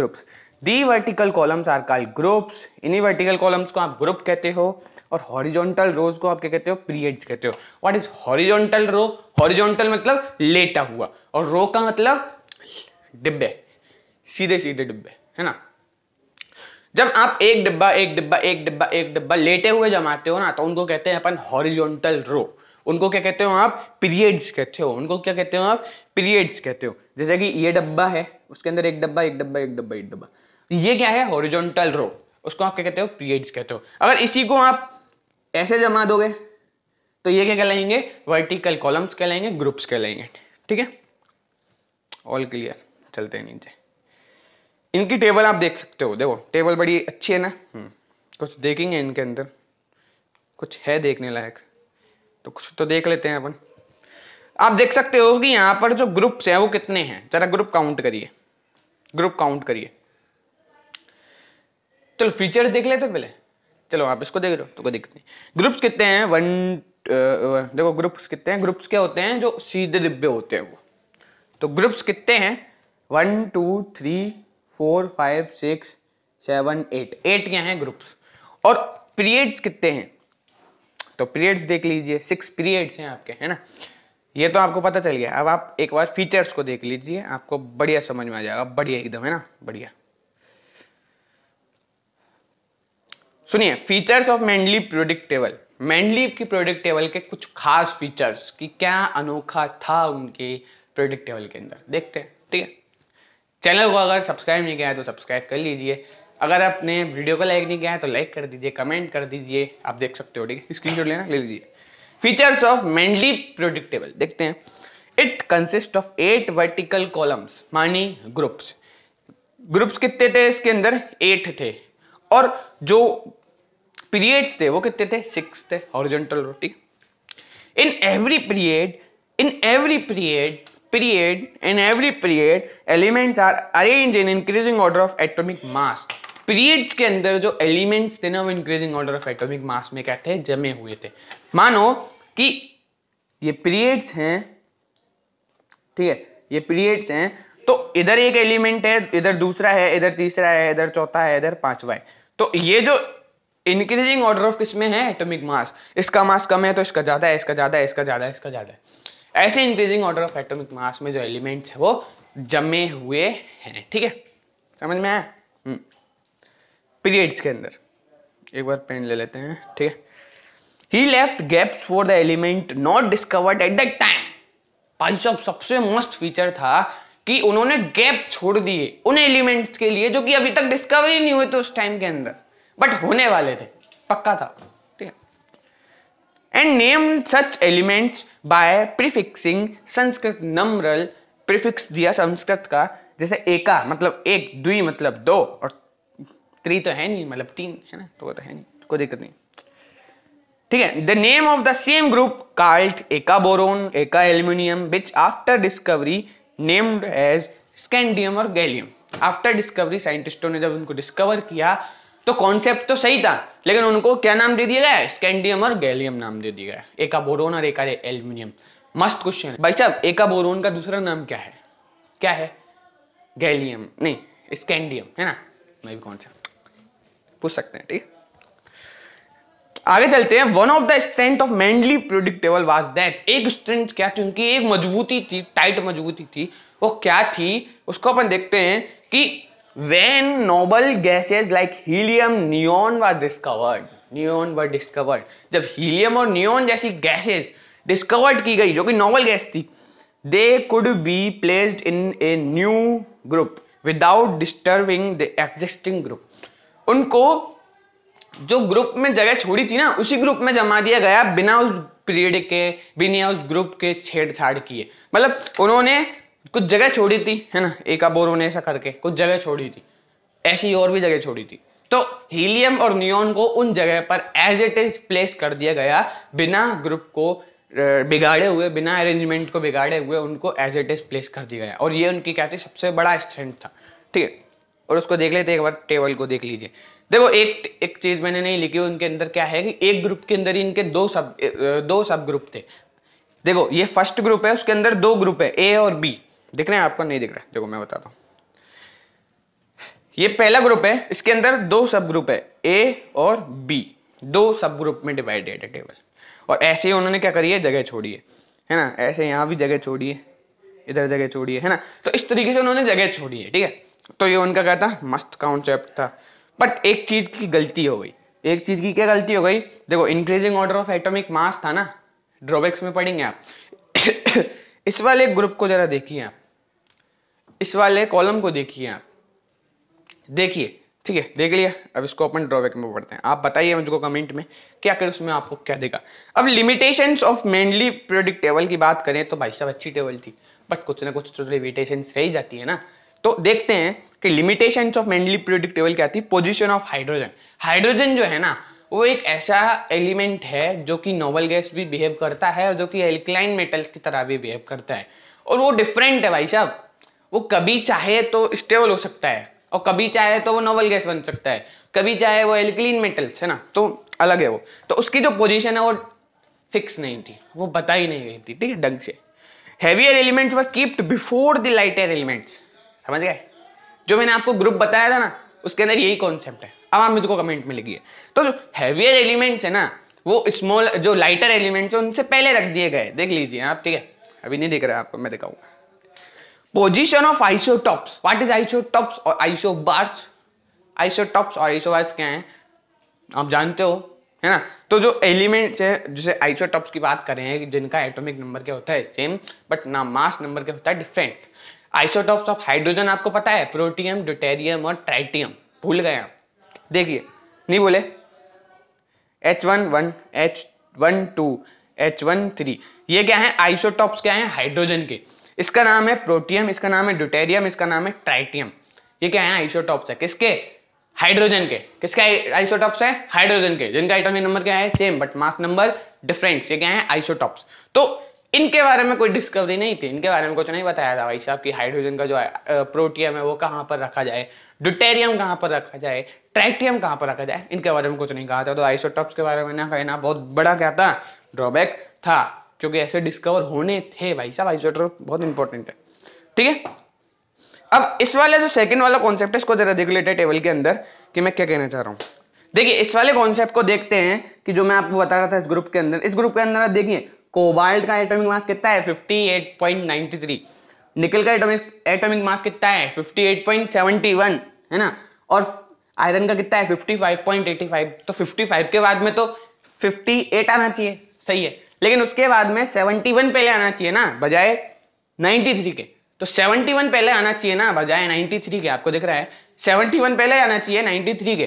groups the vertical columns are called groups इन्हीं वर्टिकल कॉलम्स को आप ग्रुप कहते हो और हॉरिजॉन्टल रोज को आप क्या कहते हो पीरियड्स कहते हो what is horizontal row horizontal मतलब लेटा हुआ और रो का मतलब डिब्बे सीधे सीधे डिब्बे है ना जब आप एक डिब्बा एक डिब्बा एक डिब्बा एक डिब्बा लेटे हुए जमाते हो ना तो उनको कहते हैं अपन हॉरिजॉन्टल रो उनको क्या कहते हो आप पीरियड्स कहते हो उनको क्या कहते हो आप पीरियड्स कहते हो जैसे कि ये डब्बा है उसके अंदर एक डब्बा एक डब्बा एक डब्बा एक डब्बा ये क्या है हॉरिजॉन्टल रो उसको आप क्या कहते हो पीएड्स कहते हो अगर इसी को आप ऐसे जमा दोगे तो ये क्या कहलाएंगे वर्टिकल कॉलम्स कहलाएंगे ग्रुप्स कहलाएंगे ठीक है ऑल क्लियर चलते हैं नीचे इनकी टेबल आप देख सकते हो देखो टेबल बड़ी अच्छी है ना हम्म। कुछ देखेंगे इनके अंदर कुछ है देखने लायक तो कुछ तो देख लेते हैं अपन आप देख सकते हो कि यहाँ पर जो ग्रुप्स हैं वो कितने हैं जरा ग्रुप काउंट करिए ग्रुप काउंट करिए चलो तो फीचर्स देख लेते पहले चलो आप इसको देख रहे हो तो कोई दिक्कत नहीं ग्रुप्स कितने हैं वन uh, uh, देखो ग्रुप्स कितने हैं ग्रुप्स क्या होते हैं जो सीधे डिब्बे होते हैं वो तो ग्रुप्स कितने हैं one two three four five six seven eight eight क्या हैं ग्रुप्स और पीरियड्स कितने हैं तो पीरियड्स देख लीजिए सिक्स पीरियड्स हैं आपके है ना ये तो आपको पता चल गया अब आप एक बार फीचर्स को देख लीजिए आपको बढ़िया समझ में आ जाएगा बढ़िया एकदम है ना बढ़िया सुनिए features of Mendeleev periodic table Mendeleev की प्रोडिक्ट टेबल के कुछ खास फीचर्स कि क्या अनोखा था उनके प्रोडिक्ट टेबल के अंदर देखते हैं ठीक है चैनल को अगर सब्सक्राइब नहीं किया है तो सब्सक्राइब कर लीजिए अगर आपने वीडियो को लाइक नहीं किया है तो लाइक कर दीजिए कमेंट कर दीजिए आप देख सकते हो ठीक है स्क्रीन लेना ले लीजिए features of Mendeleev periodic table देखते हैं it consist of eight vertical columns मानी ग्रुप्स ग्रुप्स कितने थे इसके अंदर एट थे और जो पीरियड्स थे वो कितने थे सिक्स थे हॉरिजॉन्टल रोटी in every period in every period period in every period elements are arrange in increasing order of atomic mass periods के अंदर जो एलिमेंट्स थे ना वो increasing order of atomic mass में क्या थे जमे हुए थे मानो कि ये पीरियड्स हैं ठीक है ये पीरियड्स हैं तो इधर एक एलिमेंट है इधर दूसरा है इधर तीसरा है इधर चौथा है इधर पांचवा है तो ये जो इंक्रीजिंग ऑर्डर ऑफ किसमें है एटॉमिक मास इसका मास कम है तो इसका ज़्यादा है इसका ज़्यादा है इसका ज़्यादा है इसका ज़्यादा है ऐसे increasing order of atomic mass में जो एलिमेंट्स है वो जमे हुए हैं ठीक है समझ में आया पीरियड्स हम्म। के अंदर एक बार पेन ले लेते हैं ठीक है ही left gaps for the element not discovered at that time भाई साहब सबसे मस्त फीचर था कि उन्होंने गैप छोड़ दिए उन एलिमेंट्स के लिए जो कि अभी तक डिस्कवर ही नहीं हुए थे उस टाइम के अंदर बट होने वाले थे पक्का था and name such elements by prefixing Sanskrit numeral prefix दिया संस्कृत का जैसे एका मतलब एक दुई मतलब दो और त्री तो है नहीं मतलब तीन है ना तो वो तो है नहीं कोई दिक्कत नहीं ठीक है the name of the same group called eka boron eka aluminium which after discovery named as scandium और गैलियम आफ्टर डिस्कवरी साइंटिस्टों ने जब उनको डिस्कवर किया तो कॉन्सेप्ट तो सही था लेकिन उनको क्या नाम दे दिया गया स्कैंडियम और गैलियम नाम दे दिया गया एक बोरोन और एक एल्यूमिनियम मस्त क्वेश्चन है भाई साहब एक बोरोन का दूसरा नाम क्या है क्या है गैलियम नहीं स्कैंडियम है ना मैं भी कौन सा पूछ सकते हैं ठीक आगे चलते हैं one of the strength of Mendeleev periodic table was that एक स्ट्रेंथ क्या थी उनकी एक मजबूती थी टाइट मजबूती थी वो क्या थी उसको अपन देखते हैं कि when noble gases like helium neon were discovered neon were discovered जब helium और neon जैसी gases discovered की गई जो कि noble gas थी they could be placed in a new group without disturbing the existing group उनको जो ग्रुप में जगह छोड़ी थी ना उसी ग्रुप में जमा दिया गया बिना उस पीरियड के बिना उस ग्रुप के छेड़छाड़ किए मतलब उन्होंने कुछ जगह छोड़ी थी है ना एक बोरो ने ऐसा करके कुछ जगह छोड़ी थी ऐसी और भी जगह छोड़ी थी तो हीलियम और नियोन को उन जगह पर एज इट इज प्लेस कर दिया गया बिना ग्रुप को बिगाड़े हुए बिना अरेंजमेंट को बिगाड़े हुए उनको एज इट इज प्लेस कर दिया गया और ये उनकी क्या थी सबसे बड़ा स्ट्रेंथ था ठीक है और उसको देख लेते एक बार टेबल को देख लीजिए देखो एक एक चीज मैंने नहीं लिखी उनके अंदर क्या है कि एक ग्रुप के अंदर ही इनके दो सब दो सब ग्रुप थे देखो ये फर्स्ट ग्रुप है उसके अंदर दो ग्रुप है ए और बी दिख रहे हैं आपको नहीं दिख रहा देखो मैं बताता हूँ ये पहला ग्रुप है इसके अंदर दो सब ग्रुप है ए और बी दो सब ग्रुप में डिवाइडेड है टेबल और ऐसे ही उन्होंने क्या करी है जगह छोड़ी है है ना ऐसे यहाँ भी जगह छोड़ी है इधर जगह छोड़ी है है ना तो इस तरीके से उन्होंने जगह छोड़ी है ठीक है तो ये उनका क्या था मस्त कॉन्सेप्ट था बट एक चीज की गलती हो गई एक चीज की क्या गलती हो गई देखो increasing order of atomic mass था ना ड्रॉबैक्स में पढ़ेंगे आप इस वाले ग्रुप को जरा देखिए आप इस वाले कॉलम को देखिए आप देखिए ठीक है देख लिया अब इसको अपन ड्रॉबैक में पढ़ते हैं आप बताइए मुझको कमेंट में क्या करें उसमें आपको क्या देगा अब limitations of Mendeleev periodic table की बात करें तो भाई साहब अच्छी टेबल थी बट कुछ ना कुछ तो लिमिटेशन रह जाती है ना तो देखते हैं कि limitation of Mendeleev periodic table क्या थी पोजिशन ऑफ हाइड्रोजन हाइड्रोजन जो है ना वो एक ऐसा एलिमेंट है जो कि नोबल गैस भी बिहेव करता है और जो कि एल्कलाइन मेटल्स की तरह भी बिहेव करता है और वो डिफरेंट है भाई साहब वो कभी चाहे तो स्टेबल हो सकता है और कभी चाहे तो वो नोबल गैस बन सकता है कभी चाहे वो एल्कलीन मेटल्स है ना तो अलग है वो तो उसकी जो पोजीशन है वो फिक्स नहीं थी वो बताई नहीं गई थी ठीक है ढंग से heavier elements were kept before the lighter elements समझ गए जो मैंने आपको ग्रुप बताया था ना उसके अंदर यही कॉन्सेप्ट है अब आप मुझको कमेंट में लिखिए तो जो हैवियर एलिमेंट्स है ना वो स्मॉल जो लाइटर एलिमेंट्स है उनसे पहले रख दिए गए देख लीजिए आप ठीक है अभी नहीं दिख रहा है आपको मैं दिखाऊंगा position of isotopes what is isotopes और आइसो आइसोबार्स आइसोटॉप्स और आइसोबार्स क्या है आप जानते हो है ना तो जो एलिमेंट्स है जैसे आइसोटॉप्स की बात करें जिनका एटॉमिक नंबर क्या होता है सेम बट ना मास नंबर क्या होता है डिफरेंट आइसोटॉप्स ऑफ हाइड्रोजन आपको पता है प्रोटियम ड्यूटेरियम और ट्राइटियम भूल गए आप देखिए नहीं बोले H one one H one two H one three ये क्या है आइसोटॉप्स क्या है हाइड्रोजन के इसका नाम है प्रोटियम इसका नाम है ड्यूटेरियम इसका नाम है ट्राइटियम ये क्या है आइसोटॉप्स है किसके हाइड्रोजन के किसके आइसोटॉप्स है हाइड्रोजन के जिनका आइटोमिक नंबर क्या है same but mass number different ये क्या है आइसोटॉप्स तो इनके बारे में कोई डिस्कवरी नहीं थी इनके बारे में कुछ नहीं बताया था भाई साहब कि हाइड्रोजन का जो प्रोटियम है वो कहाँ पर रखा जाए ड्यूटेरियम कहाँ पर रखा जाए ट्राइटियम कहाँ पर रखा जाए इनके बारे में कुछ नहीं कहा था तो आइसोटॉप्स के बारे में ना कहना बहुत बड़ा क्या था ड्रॉबैक था क्योंकि ऐसे डिस्कवर होने थे भाई साहब आइसोट्रोप बहुत इंपॉर्टेंट है ठीक है अब इस वाले जो सेकंड वाला कॉन्सेप्ट है इसको जरा देख लेते हैं टेबल के अंदर कि मैं क्या कहना चाह रहा हूँ देखिए इस वाले कॉन्सेप्ट को देखते हैं कि जो मैं आपको बता रहा था इस ग्रुप के अंदर इस ग्रुप के अंदर आप देखिए कोबाल्ट का एटॉमिक मास कितना है 58.93 निकल का एटॉमिक एटॉमिक मास कितना है 58.71 है ना और आयरन का कितना है 55.85 तो 55 के बाद में तो 58 आना चाहिए सही है लेकिन उसके बाद में 71 पहले आना चाहिए ना बजाय 93 के तो 71 पहले आना चाहिए ना बजाय 93 के आपको दिख रहा है 71 पहले आना चाहिए 93 के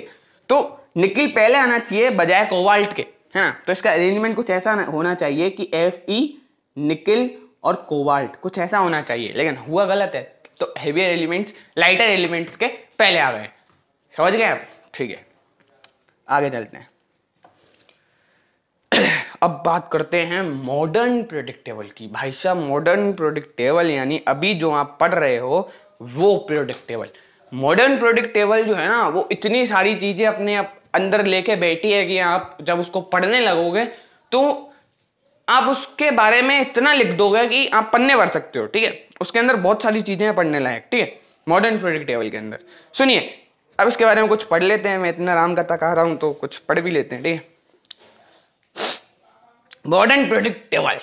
तो निकिल पहले आना चाहिए बजाय कोवाल्ट के है ना तो इसका अरेंजमेंट कुछ ऐसा होना चाहिए कि एफ ई e, निकिल और कोवाल्ट कुछ ऐसा होना चाहिए लेकिन हुआ गलत है तो हेवियर एलिमेंट्स लाइटर एलिमेंट्स के पहले आ गए समझ गए आप ठीक है आगे चलते हैं अब बात करते हैं मॉडर्न प्रोडिक्टेबल की भाई साहब मॉडर्न प्रोडिक्टेबल यानी अभी जो आप पढ़ रहे हो वो प्रोडिक्टेबल मॉडर्न प्रोडिक्टेबल जो है ना वो इतनी सारी चीज़ें अपने आप अंदर लेके बैठी है कि आप जब उसको पढ़ने लगोगे तो आप उसके बारे में इतना लिख दोगे कि आप पन्ने भर सकते हो ठीक है उसके अंदर बहुत सारी चीज़ें हैं पढ़ने लायक ठीक है मॉडर्न प्रोडिक्टेबल के अंदर सुनिए अब इसके बारे में कुछ पढ़ लेते हैं मैं इतना राम कथा कह रहा हूं तो कुछ पढ़ भी लेते हैं ठीक है मॉडर्न प्रोडिक्टेबल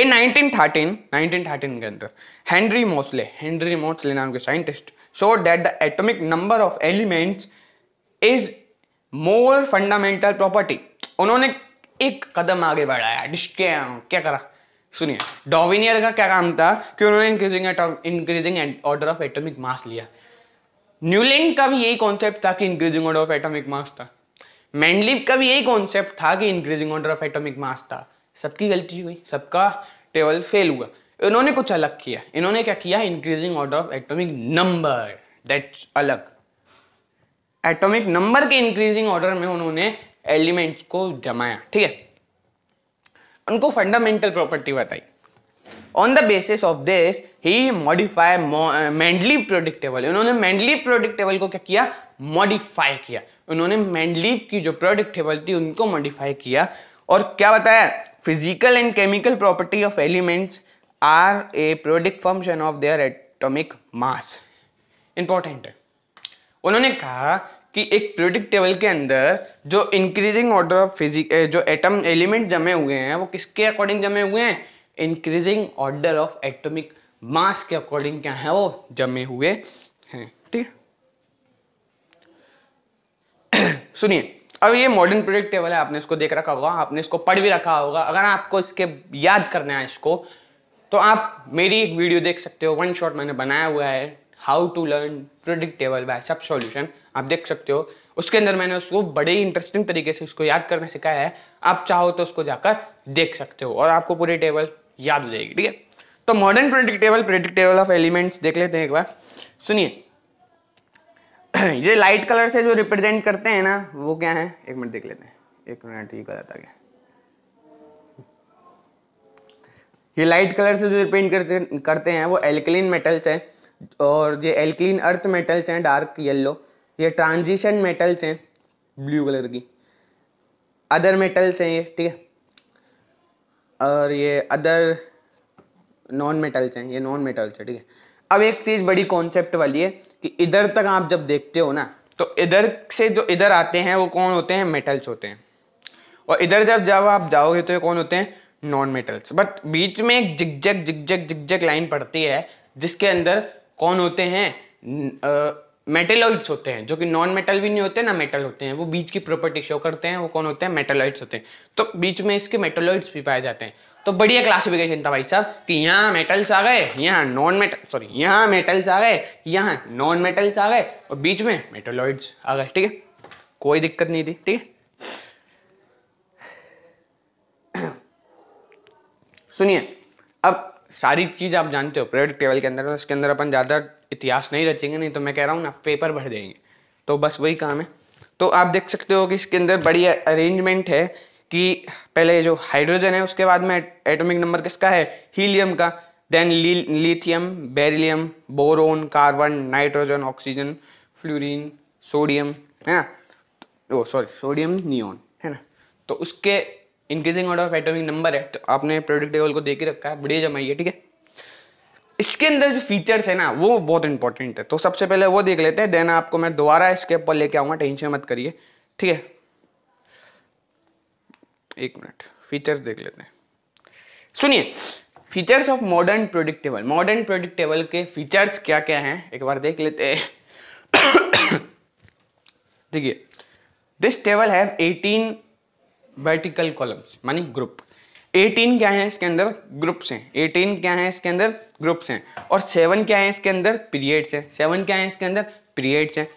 इन 1913 1913 के अंदर हेनरी मोसले हेनरी मोसले नाम के scientist show that the atomic number of elements is more fundamental property उन्होंने एक कदम आगे बढ़ाया क्या करा सुनिए डॉविनियर का क्या काम था कि उन्होंने increasing increasing order of atomic mass लिया न्यूलिंग का भी यही कॉन्सेप्ट था कि increasing order of atomic mass था मैंडलिव का भी यही कॉन्सेप्ट था कि increasing order of atomic mass था सबकी गलती हुई सबका टेबल फेल हुआ इन्होंने कुछ अलग किया इन्होंने क्या किया increasing order of atomic number that's अलग एटॉमिक नंबर के इंक्रीजिंग ऑर्डर में उन्होंने एलिमेंट्स को जमाया ठीक है उनको फंडामेंटल प्रॉपर्टी बताई on the basis of this ही मॉडिफाई मेंडली प्रोडिक्टेबल उन्होंने मेंडली प्रोडिक्टेबल को क्या किया मॉडिफाई किया उन्होंने मेंडली की जो प्रोडिक्टेबल थी उनको मॉडिफाई किया और क्या बताया physical and chemical property of elements are a periodic function of their atomic mass important है उन्होंने कहा कि एक प्रोडिक्ट टेबल के अंदर जो इंक्रीजिंग ऑर्डर ऑफ फिजिक जो एटम एलिमेंट जमे हुए हैं वो किसके अकॉर्डिंग जमे हुए हैं increasing order of atomic mass के अकॉर्डिंग क्या है वो जमे हुए हैं ठीक सुनिए अब ये मॉडर्न प्रोडक्ट टेबल है आपने इसको देख रखा होगा आपने इसको पढ़ भी रखा होगा अगर आपको इसके याद करना है इसको तो आप मेरी एक वीडियो देख सकते हो वन शॉट मैंने बनाया हुआ है how to learn periodic table by सब सॉल्यूशन आप देख सकते हो उसके अंदर मैंने उसको बड़े ही इंटरेस्टिंग तरीके से उसको याद करना सिखाया है आप चाहो तो उसको जाकर देख सकते हो और आपको पूरे टेबल याद हो जाएगी ठीक है तो modern periodic table periodic table of elements देख लेते हैं एक बार सुनिए ये लाइट कलर से जो रिप्रेजेंट करते हैं ना वो क्या है एक मिनट देख लेते हैं एक मिनट ये गलत आ गया ये लाइट कलर से जो रिप्रेजेंट करते हैं वो एल्कलिन मेटल्स हैं और ये एल्कलिन अर्थ मेटल्स हैं डार्क येलो ये ट्रांजिशन मेटल्स हैं ब्लू कलर की अदर मेटल्स हैं ये ठीक है और ये अदर नॉन मेटल्स हैं ये नॉन मेटल्स है ठीक है अब एक चीज़ बड़ी कॉन्सेप्ट वाली है कि इधर तक आप जब देखते हो ना तो इधर से जो इधर आते हैं वो कौन होते हैं मेटल्स होते हैं और इधर जब जब आप जाओगे तो ये कौन होते हैं नॉन मेटल्स बट बीच में एक जिगजग जिगजग जिगजग लाइन पड़ती है जिसके अंदर कौन होते हैं आ, मेटेलॉइड्स होते हैं जो कि नॉन मेटल भी नहीं होते ना मेटल होते हैं वो बीच की प्रॉपर्टी शो करते हैं वो कौन होते हैं मेटेलॉइड्स होते हैं तो बीच में इसके मेटेलॉइड्स भी पाए जाते हैं तो बढ़िया क्लासिफिकेशन था भाई साहब कि यहाँ मेटल्स आ गए यहाँ नॉन मेटल सॉरी यहाँ मेटल्स आ गए यहाँ नॉन मेटल्स आ गए और बीच में मेटेलॉइड्स आ गए ठीक है कोई दिक्कत नहीं थी ठीक है सुनिए सारी चीज़ आप जानते हो पीरियड टेबल के अंदर उसके अंदर अपन ज़्यादा इतिहास नहीं रचेंगे नहीं तो मैं कह रहा हूँ ना पेपर भर देंगे तो बस वही काम है तो आप देख सकते हो कि इसके अंदर बड़ी अरेंजमेंट है कि पहले जो हाइड्रोजन है उसके बाद में एटॉमिक नंबर किसका है हीलियम का then lithium beryllium boron carbon nitrogen oxygen fluorine sodium है ना ओ सॉरी सोडियम नियोन है ना तो उसके increasing order of atomic number है तो आपने प्रोडक्ट टेबल को देख ही रखा है बढ़िया जमाइए ठीक है इसके अंदर जो फीचर्स है ना वो बहुत इंपॉर्टेंट है तो सबसे पहले वो देख लेते हैं देन आपको मैं दोबारा इसके ऊपर लेके आऊंगा टेंशन मत करिए ठीक है एक मिनट फीचर्स देख लेते हैं सुनिए features of modern periodic table modern periodic table के फीचर्स क्या क्या हैं एक बार देख लेते हैं देखिए this table have vertical columns मानी ग्रुप 18 क्या है इसके अंदर ग्रुप्स हैं 18 क्या है इसके अंदर ग्रुप्स हैं और 7 क्या है इसके अंदर पीरियड्स हैं 7 क्या है इसके अंदर पीरियड्स हैं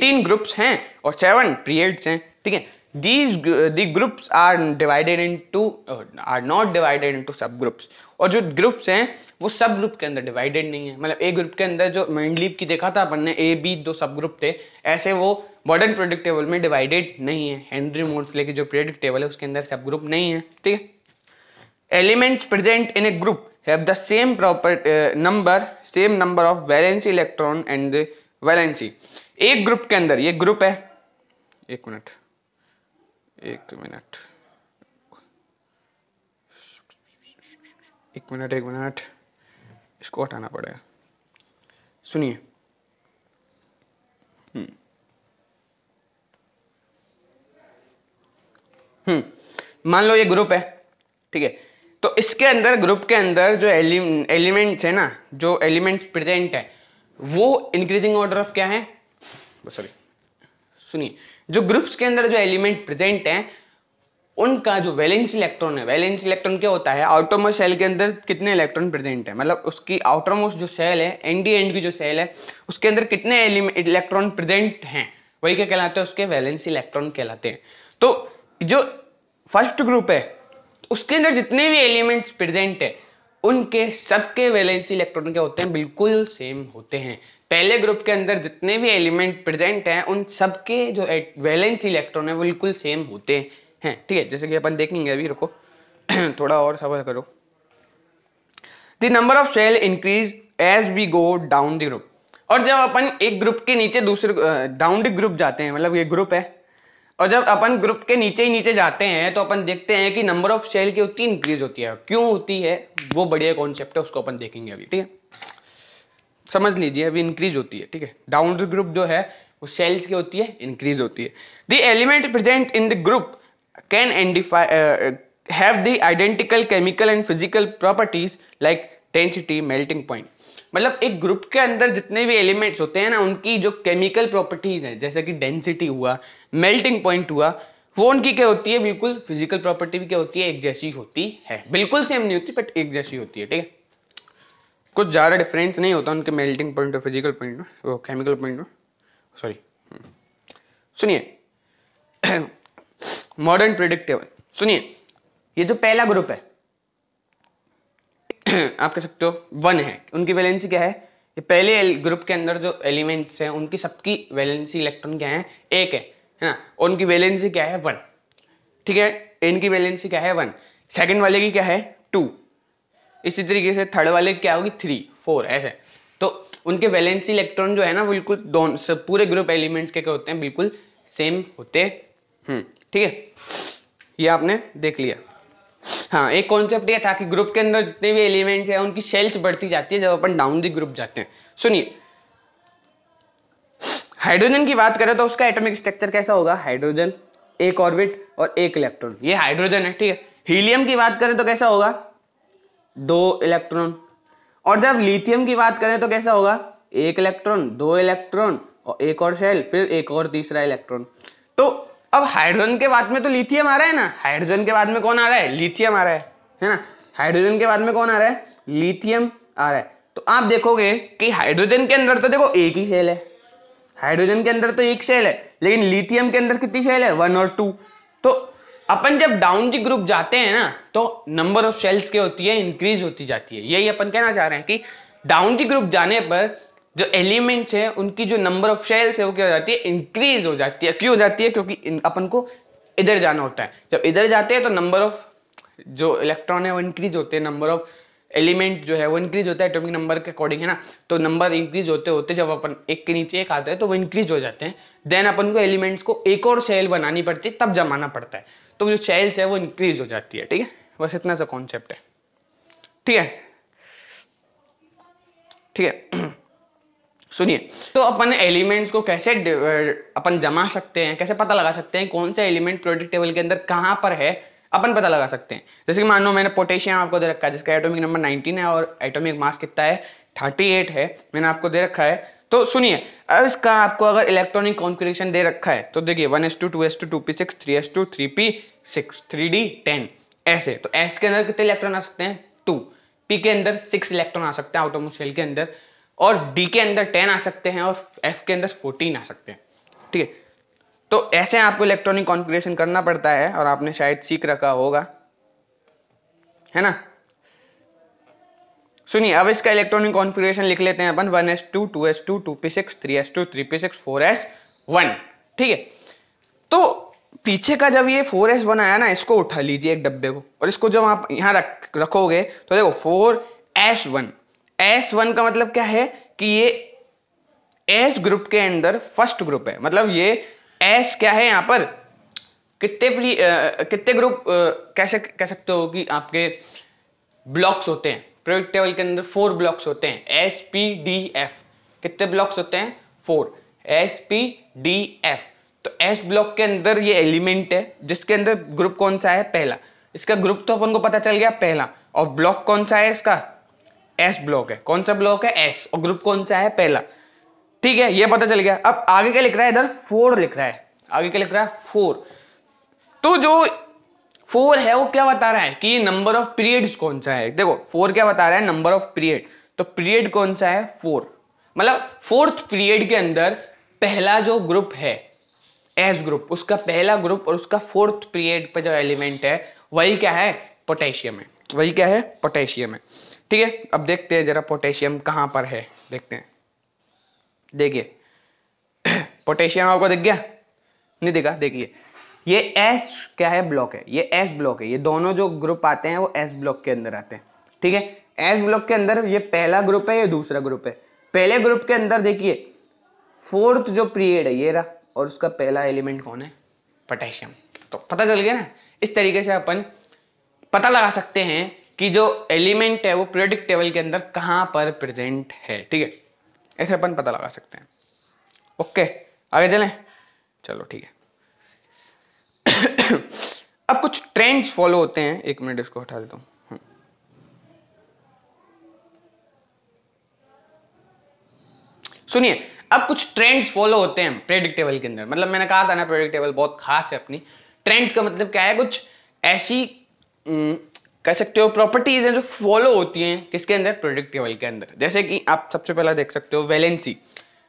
18 ग्रुप्स हैं और 7 पीरियड्स हैं ठीक है these uh, the groups are divided into uh, are not divided into subgroups और जो ग्रुप्स हैं वो सब ग्रुप के अंदर डिवाइडेड नहीं है मतलब ए ग्रुप के अंदर जो मेंडलीप की देखा था अपन ने ए बी दो सब ग्रुप थे ऐसे वो मॉडर्न प्रोडिक्ट टेबल में डिवाइडेड नहीं है हेनरी मोन्सले लेके जो प्रोडिक्ट टेबल है उसके अंदर सब ग्रुप नहीं है ठीक है elements present in a group have the same proper number same number of valency electron and valency एक ग्रुप के अंदर ये ग्रुप है एक मिनट एक मिनट एक मिनट एक मिनट इसको हटाना पड़ेगा सुनिए हम्म।, हम्म मान लो ये ग्रुप है ठीक है तो इसके अंदर ग्रुप के अंदर जो एलिमेंट्स है ना जो एलिमेंट्स प्रेजेंट है वो इंक्रीजिंग ऑर्डर ऑफ क्या है सॉरी सुनिए जो ग्रुप्स के अंदर जो एलिमेंट प्रेजेंट हैं उनका जो वैलेंस इलेक्ट्रॉन है वैलेंस इलेक्ट्रॉन क्या होता है आउटरमोस्ट सेल के अंदर कितने इलेक्ट्रॉन प्रेजेंट है मतलब उसकी आउटरमोस्ट जो सेल है एनडी एंड की जो सेल है उसके अंदर कितने इलेक्ट्रॉन प्रेजेंट हैं वही क्या कहलाते हैं उसके वैलेंस इलेक्ट्रॉन कहलाते हैं तो जो फर्स्ट ग्रुप है उसके अंदर जितने भी एलिमेंट्स प्रेजेंट है उनके सबके वैलेंसी इलेक्ट्रॉन क्या होते हैं बिल्कुल सेम होते हैं पहले ग्रुप के अंदर जितने भी एलिमेंट प्रेजेंट हैं उन सबके जो वैलेंसी इलेक्ट्रॉन है बिल्कुल सेम होते हैं ठीक है जैसे कि अपन देखेंगे अभी रुको थोड़ा और सफर करो the number of shell increase as we go down the group और जब अपन एक ग्रुप के नीचे दूसरे डाउन ग्रुप जाते हैं मतलब ये ग्रुप है और जब अपन ग्रुप के नीचे ही नीचे जाते हैं तो अपन देखते हैं कि नंबर ऑफ सेल की उतनी इंक्रीज होती है क्यों होती है वो बढ़िया कॉन्सेप्ट है उसको अपन देखेंगे अभी ठीक है समझ लीजिए अभी इंक्रीज होती है ठीक है डाउन ग्रुप जो है वो सेल्स की होती है इंक्रीज होती है the element present in the group can एंडिफाई have the identical chemical and physical properties like density melting point मतलब एक ग्रुप के अंदर जितने भी एलिमेंट्स होते हैं ना उनकी जो केमिकल प्रॉपर्टीज़ हैं जैसे कि डेंसिटी हुआ मेल्टिंग पॉइंट हुआ वो उनकी क्या होती है बिल्कुल फिजिकल प्रॉपर्टी भी क्या होती है एक जैसी होती है बिल्कुल सेम नहीं होती बट एक जैसी होती है ठीक है कुछ ज़्यादा डिफरेंस नहीं होता उनके मेल्टिंग पॉइंट और फिजिकल पॉइंट में वो केमिकल पॉइंट में सॉरी सुनिए मॉडर्न प्रिडिक्टेबल सुनिए ये जो पहला ग्रुप है आप कह सकते हो वन है उनकी वैलेंसी क्या है पहले ग्रुप के अंदर जो एलिमेंट्स हैं उनकी सबकी वैलेंसी इलेक्ट्रॉन क्या है एक है है ना उनकी वैलेंसी क्या है वन ठीक है इनकी वैलेंसी क्या है वन सेकेंड वाले की क्या है टू इसी तरीके से थर्ड वाले की क्या होगी थ्री फोर ऐसे तो उनके वैलेंसी इलेक्ट्रॉन जो है ना बिल्कुल दोनों पूरे ग्रुप एलिमेंट्स के क्या होते हैं बिल्कुल सेम होते हैं हम्म, ठीक है ये आपने देख लिया हाँ एक कॉन्सेप्ट ये था कि ग्रुप के अंदर जितने भी एलिमेंट्स हैं उनकी सेल्स बढ़ती जाती है जब अपन डाउन दी ग्रुप जाते हैं सुनिए हाइड्रोजन की बात करें तो उसका एटॉमिक स्ट्रक्चर कैसा होगा हाइड्रोजन एक ऑर्बिट और एक इलेक्ट्रॉन ये हाइड्रोजन है ठीक है हीलियम की बात करें तो कैसा होगा दो इलेक्ट्रॉन और जब लिथियम की बात करें तो कैसा होगा एक इलेक्ट्रॉन दो इलेक्ट्रॉन और एक और शेल फिर एक और तीसरा इलेक्ट्रॉन तो अब हाइड्रोजन के बाद में तो लिथियम आ रहा है ना हाइड्रोजन के बाद में कौन आ रहा है लिथियम आ रहा है है ना हाइड्रोजन के बाद में कौन आ रहा है लिथियम आ रहा है तो आप देखोगे कि हाइड्रोजन के अंदर तो देखो एक ही सेल है हाइड्रोजन के अंदर तो एक सेल है लेकिन लिथियम के अंदर कितनी सेल है वन और टू तो अपन जब डाउन की ग्रुप जाते हैं ना तो नंबर ऑफ सेल्स के होती है इंक्रीज होती जाती है यही अपन कहना चाह रहे हैं कि डाउन की ग्रुप जाने पर जो एलिमेंट्स हैं उनकी जो नंबर ऑफ शेल्स है वो क्या हो जाती है इंक्रीज हो जाती है क्यों हो जाती है क्योंकि अपन को इधर जाना होता है जब इधर जाते हैं तो नंबर ऑफ जो इलेक्ट्रॉन है वो इंक्रीज होते हैं नंबर ऑफ एलिमेंट जो है वो इंक्रीज होता है एटॉमिक नंबर के अकॉर्डिंग है ना तो नंबर इंक्रीज होते होते जब अपन एक के नीचे एक आते हैं तो वो इंक्रीज हो जाते हैं देन अपन को एलिमेंट्स को एक और शेल बनानी पड़ती है तब जमाना पड़ता है तो जो शेल्स है वो इंक्रीज हो जाती है ठीक है बस इतना सा कॉन्सेप्ट है ठीक है ठीक है सुनिए तो अपन एलिमेंट्स को कैसे अपन जमा सकते हैं कैसे पता लगा सकते हैं कौन सा एलिमेंट पीरियोडिक टेबल के अंदर कहाँ पर है अपन पता लगा सकते हैं जैसे कि मान लो मैंने पोटेशियम आपको दे रखा है जिसका एटॉमिक नंबर 19 है और एटॉमिक मास कितना है 38 है मैंने आपको दे रखा है तो सुनिए अब इसका आपको अगर इलेक्ट्रॉनिक कॉन्फ़िगरेशन दे रखा है तो देखिए one S two two S two two P six three S two three P six three D ten ऐसे तो एस के अंदर कितने इलेक्ट्रॉन आ सकते हैं टू पी के अंदर सिक्स इलेक्ट्रॉन आ सकते हैं आउटोमोसेल के अंदर और डी के अंदर टेन आ सकते हैं और एफ के अंदर फोर्टीन आ सकते हैं ठीक है तो ऐसे आपको इलेक्ट्रॉनिक कॉन्फ़िगरेशन करना पड़ता है और आपने शायद सीख रखा होगा है ना सुनिए अब इसका इलेक्ट्रॉनिक कॉन्फ़िगरेशन लिख लेते हैं अपन one S two two S two two P six three S two three P six four S one ठीक है तो पीछे का जब ये फोर एस वन आया ना इसको उठा लीजिए एक डब्बे को और इसको जब आप यहाँ रख रखोगे तो देखो four S one S one का मतलब क्या है कि ये एस ग्रुप के अंदर फर्स्ट ग्रुप है मतलब ये एस क्या है यहाँ पर कितने कितने ग्रुप कैसे कह सकते हो कि आपके ब्लॉक्स होते हैं प्रोजेक्ट टेबल के अंदर फोर ब्लॉक्स होते हैं एस पी डी एफ कितने ब्लॉक्स होते हैं four S P D F तो एस ब्लॉक के अंदर ये एलिमेंट है जिसके अंदर ग्रुप कौन सा है पहला इसका ग्रुप तो अपन को पता चल गया पहला और ब्लॉक कौन सा है इसका एस ब्लॉक है कौन सा ब्लॉक है एस और ग्रुप कौन सा है पहला ठीक है ये पता चल गया अब आगे क्या लिख रहा है इधर फोर लिख रहा है आगे क्या लिख रहा है फोर तो जो फोर है वो क्या बता रहा है कि नंबर ऑफ पीरियड कौन सा है देखो फोर क्या बता रहा है नंबर ऑफ पीरियड तो पीरियड कौन सा है फोर मतलब फोर्थ पीरियड के अंदर पहला जो ग्रुप है एस ग्रुप उसका पहला ग्रुप और उसका फोर्थ पीरियड पर जो एलिमेंट है वही क्या है पोटेशियम है वही क्या है पोटेशियम है ठीक है अब देखते हैं जरा पोटेशियम कहां पर है देखते हैं देखिए पोटेशियम आपको दिख गया नहीं दिखा देखिए ये एस क्या है ब्लॉक है ये एस ब्लॉक है ये दोनों जो ग्रुप आते हैं वो एस ब्लॉक के अंदर आते हैं ठीक है एस ब्लॉक के अंदर ये पहला ग्रुप है ये दूसरा ग्रुप है पहले ग्रुप के अंदर देखिए फोर्थ जो पीरियड है ये रहा और उसका पहला एलिमेंट कौन है पोटेशियम तो पता चल गया ना इस तरीके से अपन पता लगा सकते हैं कि जो एलिमेंट है वो पीरियडिक टेबल के अंदर कहाँ पर प्रेजेंट है ठीक है ऐसे अपन पता लगा सकते हैं ओके आगे चलें चलो ठीक है अब कुछ ट्रेंड्स फॉलो होते हैं एक मिनट इसको हटा देता हूँ हम्म। सुनिए अब कुछ ट्रेंड्स फॉलो होते हैं प्रेडिक्टेबल के अंदर मतलब मैंने कहा था ना प्रेडिक्टेबल बहुत खास है अपनी ट्रेंड्स का मतलब क्या है कुछ ऐसी हम्म, कह सकते हो प्रॉपर्टीज हैं जो फॉलो होती हैं किसके अंदर प्रोडक्ट टेबल के अंदर जैसे कि आप सबसे पहला देख सकते हो वैलेंसी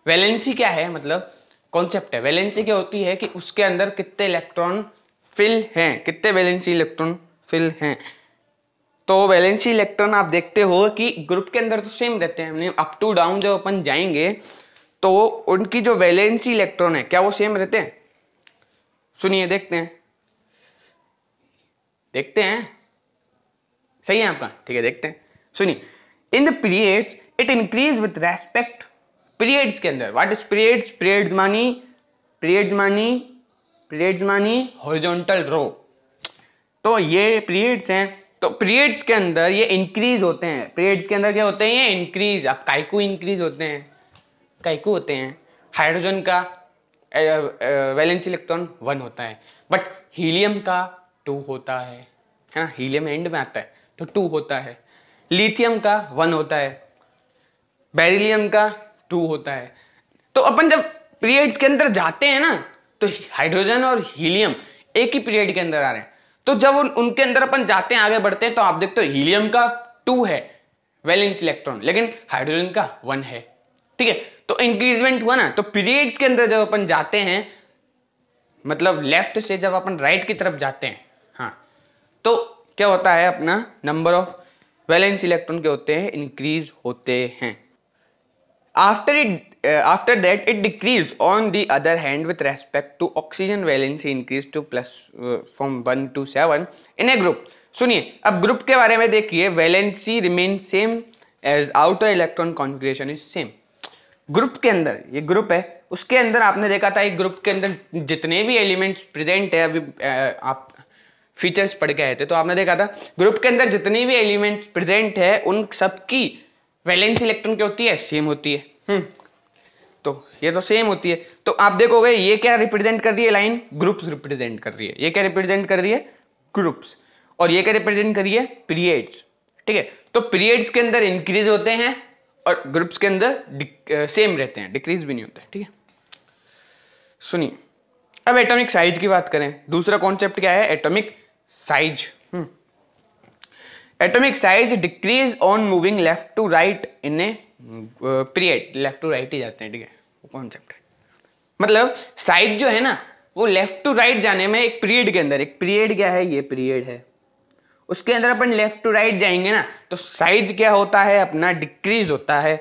वैलेंसी क्या है मतलब कॉन्सेप्ट है वैलेंसी क्या होती है कि उसके अंदर कितने इलेक्ट्रॉन फिल हैं कितने वैलेंसी इलेक्ट्रॉन फिल हैं तो वैलेंसी इलेक्ट्रॉन आप देखते हो कि ग्रुप के अंदर तो सेम रहते हैं अप टू डाउन जब अपन जाएंगे तो उनकी जो वैलेंसी इलेक्ट्रॉन है क्या वो सेम रहते हैं सुनिए देखते हैं देखते हैं सही है आपका ठीक है देखते हैं सुनिए in the periods it increase with respect periods के अंदर व्हाट इज पीरियड्स पीरियड्स मानी पीरियड्स मानी पीरियड्स मानी हॉरिजॉन्टल रो तो ये पीरियड्स हैं तो पीरियड्स के अंदर ये इंक्रीज होते हैं पीरियड्स के अंदर क्या होते हैं ये इंक्रीज आप काइकू इंक्रीज होते हैं काइकू होते हैं हाइड्रोजन का वैलेंस इलेक्ट्रॉन वन होता है बट हीलियम का टू होता है है ना हीलियम एंड में आता है टू होता है लिथियम का वन होता है बेरिलियम का टू होता है तो अपन जब पीरियड्स के अंदर जाते हैं ना तो हाइड्रोजन और हीलियम एक ही पीरियड के अंदर आ रहे हैं तो जब उन, उनके अंदर अपन जाते हैं आगे बढ़ते हैं तो आप देखते हो हीलियम का टू है वैलेंस इलेक्ट्रॉन लेकिन हाइड्रोजन का वन है ठीक है तो इंक्रीजमेंट हुआ ना तो पीरियड्स के अंदर जब अपन जाते हैं मतलब लेफ्ट से जब अपन राइट की तरफ जाते हैं हाँ तो क्या होता है अपना नंबर ऑफ वैलेंस इलेक्ट्रॉन के होते हैं इंक्रीज होते हैं after it after that it decrease on the other hand with respect to oxygen valency increase to plus from one to seven in a group सुनिए अब ग्रुप के बारे में देखिए valency remain same as outer electron configuration is same group के अंदर ये group है उसके अंदर आपने देखा था एक ग्रुप के अंदर जितने भी एलिमेंट्स प्रेजेंट है अभी uh, आप फीचर्स पढ़ के आए थे तो आपने देखा था ग्रुप के अंदर जितनी भी एलिमेंट प्रेजेंट है उन सबकी वैलेंस इलेक्ट्रॉन क्या होती है सेम होती है हम्म। तो ये तो सेम होती है तो आप देखोगे ये क्या रिप्रेजेंट कर रही है लाइन ग्रुप्स रिप्रेजेंट कर रही है ये क्या रिप्रेजेंट कर रही है ग्रुप्स और ये क्या रिप्रेजेंट कर रही है पीरियड्स ठीक है तो पीरियड्स के अंदर इंक्रीज होते हैं और ग्रुप्स के अंदर सेम रहते हैं डिक्रीज भी नहीं होते ठीक है सुनिए अब एटॉमिक साइज की बात करें दूसरा कॉन्सेप्ट क्या है atomic size atomic size decreases on moving left to right in a period left to right ही जाते हैं ठीक है वो कॉन्सेप्ट है मतलब साइज जो है ना वो लेफ्ट टू राइट जाने में एक पीरियड के अंदर एक पीरियड क्या है ये पीरियड है उसके अंदर अपन लेफ्ट टू राइट जाएंगे ना तो साइज क्या होता है अपना डिक्रीज होता है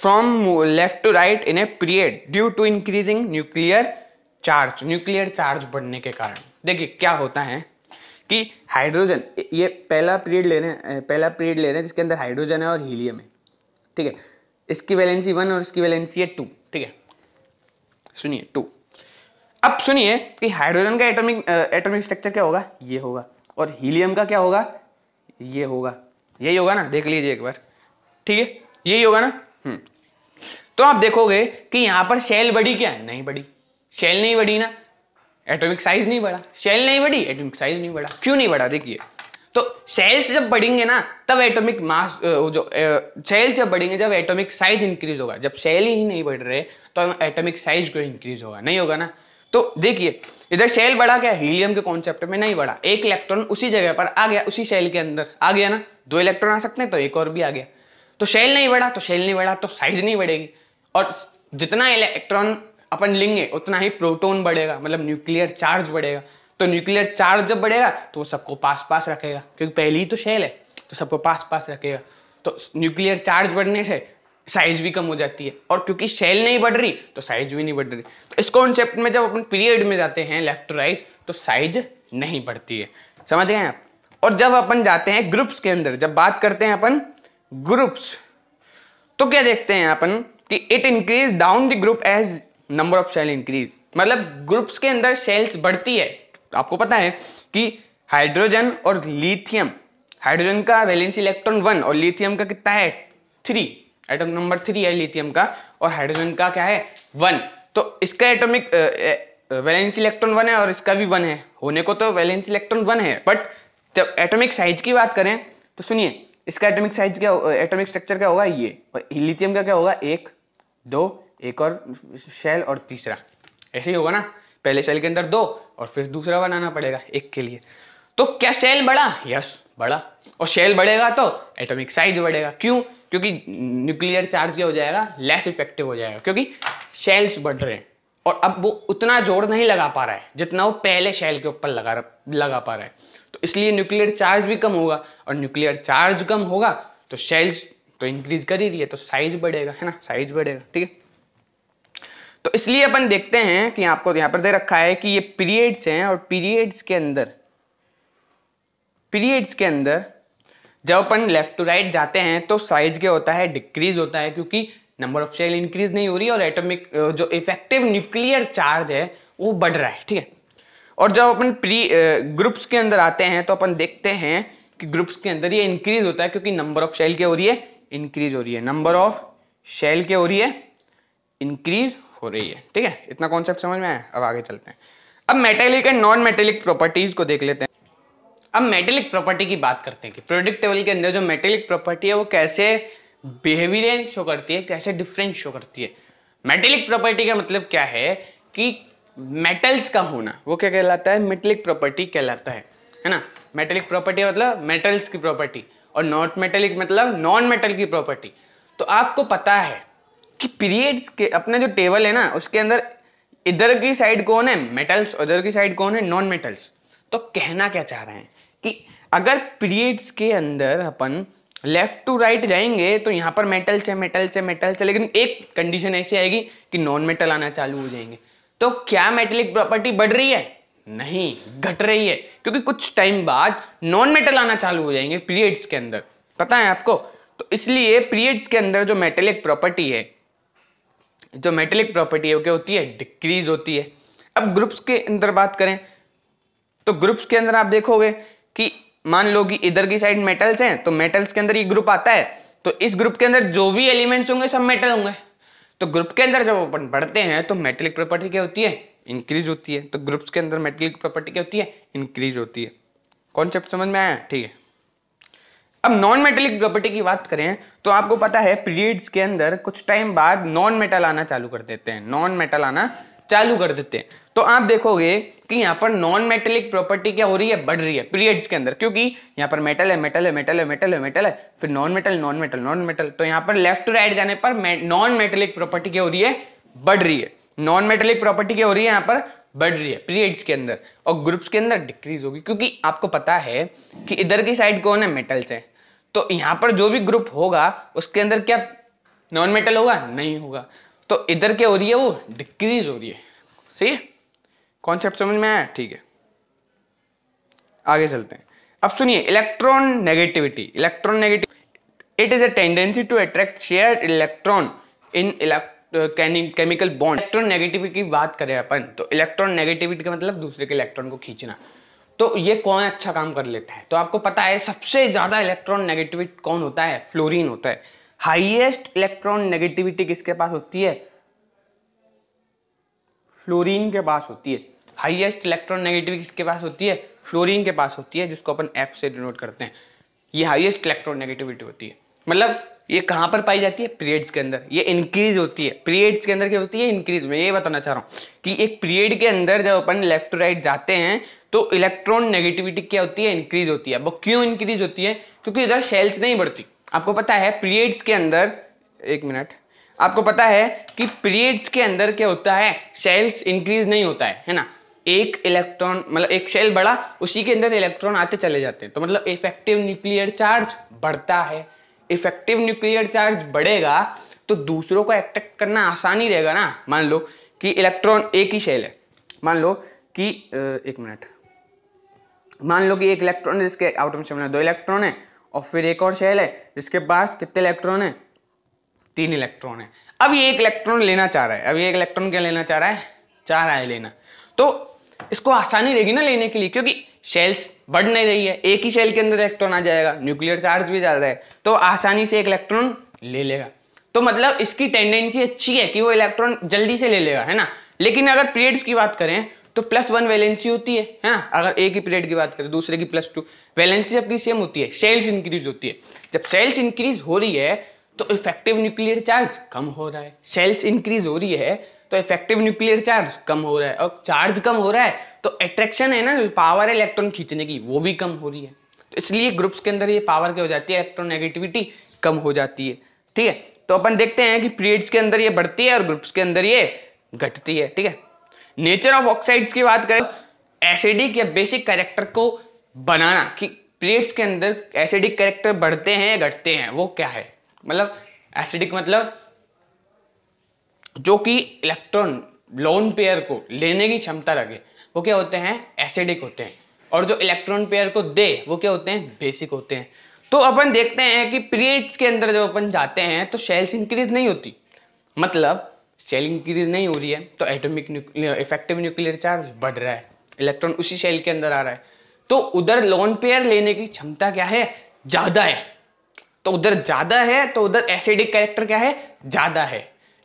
from left to right in a period due to increasing nuclear charge nuclear charge बढ़ने के कारण देखिए क्या होता है कि हाइड्रोजन ये पहला पीरियड ले रहे हैं पहला पीरियड ले रहे हैं जिसके अंदर हाइड्रोजन है और हीलियम है ठीक है इसकी वैलेंसी वन और इसकी वैलेंसी है टू ठीक है सुनिए टू अब सुनिए कि हाइड्रोजन का एटॉमिक एटॉमिक स्ट्रक्चर क्या होगा ये होगा और हीलियम का क्या होगा ये होगा यही होगा ना देख लीजिए एक बार ठीक है यही होगा ना हम्म। तो आप देखोगे कि यहां पर शेल बड़ी क्या नहीं बड़ी शेल नहीं बड़ी ना एटॉमिक साइज नहीं बढ़ा शेल नहीं बढ़ी एटॉमिक साइज नहीं बढ़ा क्यों नहीं बढ़ा देखिए तो सेल्स जब बढ़ेंगे ना तब एटॉमिक मास जो सेल्स जब बढ़ेंगे जब एटॉमिक साइज इंक्रीज होगा जब सेल ही नहीं बढ़ रहे तो एटॉमिक साइज को इंक्रीज होगा नहीं होगा ना तो देखिए इधर सेल बढ़ा क्या हीलियम के कॉन्सेप्ट में नहीं बढ़ा एक इलेक्ट्रॉन उसी जगह पर आ गया उसी सेल के अंदर आ गया ना दो इलेक्ट्रॉन आ सकते हैं तो एक और भी आ गया तो सेल नहीं बढ़ा तो सेल नहीं बढ़ा तो साइज नहीं बढ़ेगी और जितना इलेक्ट्रॉन अपन लेंगे उतना ही प्रोटोन बढ़ेगा मतलब न्यूक्लियर चार्ज बढ़ेगा तो न्यूक्लियर चार्ज जब बढ़ेगा तो वो सबको पास पास रखेगा क्योंकि पहली ही तो शेल है तो सबको पास पास रखेगा तो न्यूक्लियर चार्ज बढ़ने से साइज भी कम हो जाती है और क्योंकि शेल नहीं बढ़ रही तो साइज भी नहीं बढ़ रही तो इस कॉन्सेप्ट में जब अपन पीरियड में जाते हैं लेफ्ट राइट तो साइज नहीं बढ़ती है समझ गए आप और जब अपन जाते हैं ग्रुप्स के अंदर जब बात करते हैं अपन ग्रुप्स तो क्या देखते हैं अपन कि it increase down the group as number of shell increase मतलब ग्रुप्स के अंदर सेल्स बढ़ती है आपको पता है कि हाइड्रोजन और लिथियम हाइड्रोजन का वैलेंस इलेक्ट्रॉन वन और लिथियम का कितना है थ्री एटम नंबर थ्री है लिथियम का और हाइड्रोजन का क्या है वन तो इसका एटॉमिक वैलेंस इलेक्ट्रॉन वन है और इसका भी वन है होने को तो वैलेंस इलेक्ट्रॉन वन है बट जब एटॉमिक साइज की बात करें तो सुनिए इसका एटॉमिक साइज क्या एटॉमिक स्ट्रक्चर क्या होगा ये और लिथियम का क्या होगा एक दो एक और शेल और तीसरा ऐसे ही होगा ना पहले सेल के अंदर दो और फिर दूसरा बनाना पड़ेगा एक के लिए तो क्या शेल बढ़ा यस बढ़ा और शेल बढ़ेगा तो एटॉमिक साइज बढ़ेगा क्यों क्योंकि न्यूक्लियर चार्ज क्या हो जाएगा लेस इफेक्टिव हो जाएगा क्योंकि शेल्स बढ़ रहे हैं और अब वो उतना जोर नहीं लगा पा रहा है जितना वो पहले शेल के ऊपर लगा लगा पा रहा है तो इसलिए न्यूक्लियर चार्ज भी कम होगा और न्यूक्लियर चार्ज कम होगा तो शेल्स तो इंक्रीज कर ही रही है तो साइज बढ़ेगा है ना साइज बढ़ेगा ठीक है तो इसलिए अपन देखते हैं कि आपको यहां पर दे रखा है कि ये पीरियड्स हैं और पीरियड्स के अंदर पीरियड्स के अंदर जब अपन लेफ्ट टू राइट जाते हैं तो साइज क्या होता है डिक्रीज होता है क्योंकि नंबर ऑफ सेल इंक्रीज नहीं हो रही और एटॉमिक जो इफेक्टिव न्यूक्लियर चार्ज है वो बढ़ रहा है ठीक है और जब अपन प्री ग्रुप्स के अंदर आते हैं तो अपन देखते हैं कि ग्रुप्स के अंदर ये इंक्रीज होता है क्योंकि नंबर ऑफ शेल क्या हो रही है इंक्रीज हो रही है नंबर ऑफ शेल क्या हो रही है इंक्रीज हो रही है ठीक है इतना कॉन्सेप्ट समझ में आया अब आगे चलते हैं अब metallic and non metallic properties को देख लेते हैं अब मेटेलिक प्रॉपर्टी की बात करते हैं कि प्रोडक्ट टेबल के अंदर जो मेटेलिक प्रॉपर्टी है वो कैसे बिहेवियर शो करती है कैसे डिफरेंस शो करती है मेटेलिक प्रॉपर्टी का मतलब क्या है कि मेटल्स का होना वो क्या कहलाता है मेटेलिक प्रॉपर्टी कहलाता है है ना मेटेलिक प्रॉपर्टी मतलब मेटल्स की प्रॉपर्टी और नॉट मेटेलिक मतलब नॉन मेटल की प्रॉपर्टी तो आपको पता है कि पीरियड्स के अपना जो टेबल है ना उसके अंदर इधर की साइड कौन है मेटल्स उधर की साइड कौन है नॉन मेटल्स तो कहना क्या चाह रहे हैं कि अगर पीरियड्स के अंदर अपन लेफ्ट टू राइट जाएंगे तो यहाँ पर मेटल्स है मेटल्स है मेटल्स है लेकिन एक कंडीशन ऐसी आएगी कि नॉन मेटल आना चालू हो जाएंगे तो क्या मेटेलिक प्रॉपर्टी बढ़ रही है नहीं घट रही है क्योंकि कुछ टाइम बाद नॉन मेटल आना चालू हो जाएंगे पीरियड्स के अंदर पता है आपको तो इसलिए पीरियड्स के अंदर जो मेटेलिक प्रॉपर्टी है जो मेटेलिक प्रॉपर्टी है क्या होती है डिक्रीज होती है अब ग्रुप्स के अंदर बात करें तो ग्रुप्स के अंदर आप देखोगे कि मान लो कि इधर की साइड मेटल्स हैं तो मेटल्स के अंदर ये ग्रुप आता है तो इस ग्रुप के अंदर जो भी एलिमेंट्स होंगे सब मेटल होंगे तो ग्रुप के अंदर जब अपन बढ़ते हैं तो मेटेलिक प्रॉपर्टी क्या होती है इंक्रीज होती है तो ग्रुप्स के अंदर मेटेलिक प्रॉपर्टी क्या होती है इंक्रीज होती है कॉन्सेप्ट समझ में आया ठीक है अब नॉन मेटेलिक प्रॉपर्टी की बात करें तो आपको पता है पीरियड्स के अंदर कुछ टाइम बाद नॉन मेटल आना चालू कर देते हैं नॉन मेटल आना चालू कर देते हैं तो आप देखोगे कि यहाँ पर नॉन मेटेलिक प्रॉपर्टी क्या हो रही है बढ़ रही है पीरियड्स के अंदर क्योंकि यहाँ पर मेटल है मेटल है मेटल है मेटल है मेटल है फिर non metal non metal non metal तो यहाँ पर लेफ्ट टू राइट जाने पर नॉन मेटेलिक प्रॉपर्टी क्या हो रही है बढ़ रही है नॉन मेटेलिक प्रॉपर्टी क्या हो रही है यहाँ पर बढ़ रही है पीरियड्स के अंदर और ग्रुप्स के अंदर डिक्रीज होगी क्योंकि आपको पता है कि इधर की साइड कौन है मेटल्स है तो यहां पर जो भी ग्रुप होगा उसके अंदर क्या नॉन मेटल होगा नहीं होगा तो इधर क्या हो रही है वो डिक्रीज हो रही है सही है कॉन्सेप्ट समझ में आया ठीक है आगे चलते हैं अब सुनिए electronegativity electronegative it is a tendency to attract share electron in chemical bond electronegativity की बात करें अपन तो इलेक्ट्रॉन नेगेटिविटी का मतलब दूसरे के इलेक्ट्रॉन को खींचना तो ये कौन अच्छा काम कर लेता है तो आपको पता है सबसे ज़्यादा इलेक्ट्रॉन नेगेटिविटी कौन होता है फ्लोरीन होता है हाईएस्ट इलेक्ट्रॉन नेगेटिविटी किसके पास होती है फ्लोरीन के पास होती है हाईएस्ट इलेक्ट्रॉन नेगेटिविटी किसके पास होती है फ्लोरीन के पास होती है जिसको अपन एफ से डिनोट करते हैं ये हाईएस्ट इलेक्ट्रॉन नेगेटिविटी होती है मतलब ये कहाँ पर पाई जाती है पीरियड्स के अंदर ये इंक्रीज होती है पीरियड्स के अंदर क्या होती है इंक्रीज मैं ये बताना चाह रहा हूँ कि एक पीरियड के अंदर जब अपन लेफ्ट टू राइट जाते हैं तो इलेक्ट्रॉन नेगेटिविटी क्या होती है इंक्रीज होती है वो क्यों इंक्रीज होती है क्योंकि इधर शेल्स नहीं बढ़ती आपको पता है पीरियड्स के अंदर एक मिनट आपको पता है कि पीरियड्स के अंदर क्या होता है शेल्स इंक्रीज नहीं होता है है ना एक इलेक्ट्रॉन मतलब एक शेल बढ़ा उसी के अंदर इलेक्ट्रॉन आते चले जाते हैं तो मतलब इफेक्टिव न्यूक्लियर चार्ज बढ़ता है इफेक्टिव न्यूक्लियर चार्ज बढ़ेगा तो दूसरों को अट्रैक्ट करना आसान ही रहेगा ना मान लो कि इलेक्ट्रॉन एक ही शेल है मान लो कि एक मिनट मान लो कि एक इलेक्ट्रॉन है जिसके आउटम शेल में दो इलेक्ट्रॉन है और फिर एक और शेल है जिसके पास कितने इलेक्ट्रॉन है तीन इलेक्ट्रॉन है अब ये एक इलेक्ट्रॉन लेना चाह रहा है अब ये एक इलेक्ट्रॉन क्या लेना चाह रहा है चाह रहा है लेना तो इसको आसानी रहेगी ना लेने के लिए क्योंकि शेल्स बढ़ नहीं रही है एक ही शेल के अंदर इलेक्ट्रॉन आ जाएगा न्यूक्लियर चार्ज भी ज़्यादा है तो आसानी से एक इलेक्ट्रॉन ले लेगा तो मतलब इसकी टेंडेंसी अच्छी है कि वो इलेक्ट्रॉन जल्दी से ले लेगा है ना लेकिन अगर पीरियड्स की बात करें तो प्लस वन वैलेंसी होती है है ना अगर एक ही पीरियड की बात करें दूसरे की प्लस टू वैलेंसी सबकी सेम होती है सेल्स इंक्रीज होती है जब सेल्स इंक्रीज हो रही है तो इफेक्टिव न्यूक्लियर चार्ज कम हो रहा है सेल्स इंक्रीज हो रही है तो इफेक्टिव न्यूक्लियर चार्ज कम हो रहा है और चार्ज कम हो रहा है तो अट्रैक्शन है ना पावर इलेक्ट्रॉन खींचने की वो भी कम हो रही है तो इसलिए ग्रुप्स के अंदर ये पावर क्या हो जाती है नेगेटिविटी कम हो जाती है ठीक है तो अपन देखते हैं कि पीरियड्स के अंदर ये बढ़ती है और ग्रुप्स के अंदर ये घटती है ठीक है नेचर ऑफ ऑक्साइड्स की बात करें एसिडिक या बेसिक कैरेक्टर को बनाना कि पीरियड्स के अंदर एसिडिक कैरेक्टर बढ़ते हैं या घटते हैं वो क्या है मतलब एसिडिक मतलब जो कि इलेक्ट्रॉन लोन पेयर को लेने की क्षमता रखे वो क्या होते हैं एसिडिक होते हैं और जो इलेक्ट्रॉन पेयर को दे वो क्या होते हैं बेसिक होते हैं तो अपन देखते हैं कि पीरियड्स के अंदर जब अपन जाते हैं तो सेल्स इंक्रीज नहीं होती मतलब सेल इंक्रीज नहीं हो रही है तो एटॉमिक इफेक्टिव न्यूक्लियर चार्ज बढ़ रहा है इलेक्ट्रॉन उसी सेल के अंदर आ रहा है तो उधर लोन पेयर लेने की क्षमता क्या है ज़्यादा है तो उधर ज़्यादा है तो उधर एसिडिक कैरेक्टर क्या है ज़्यादा है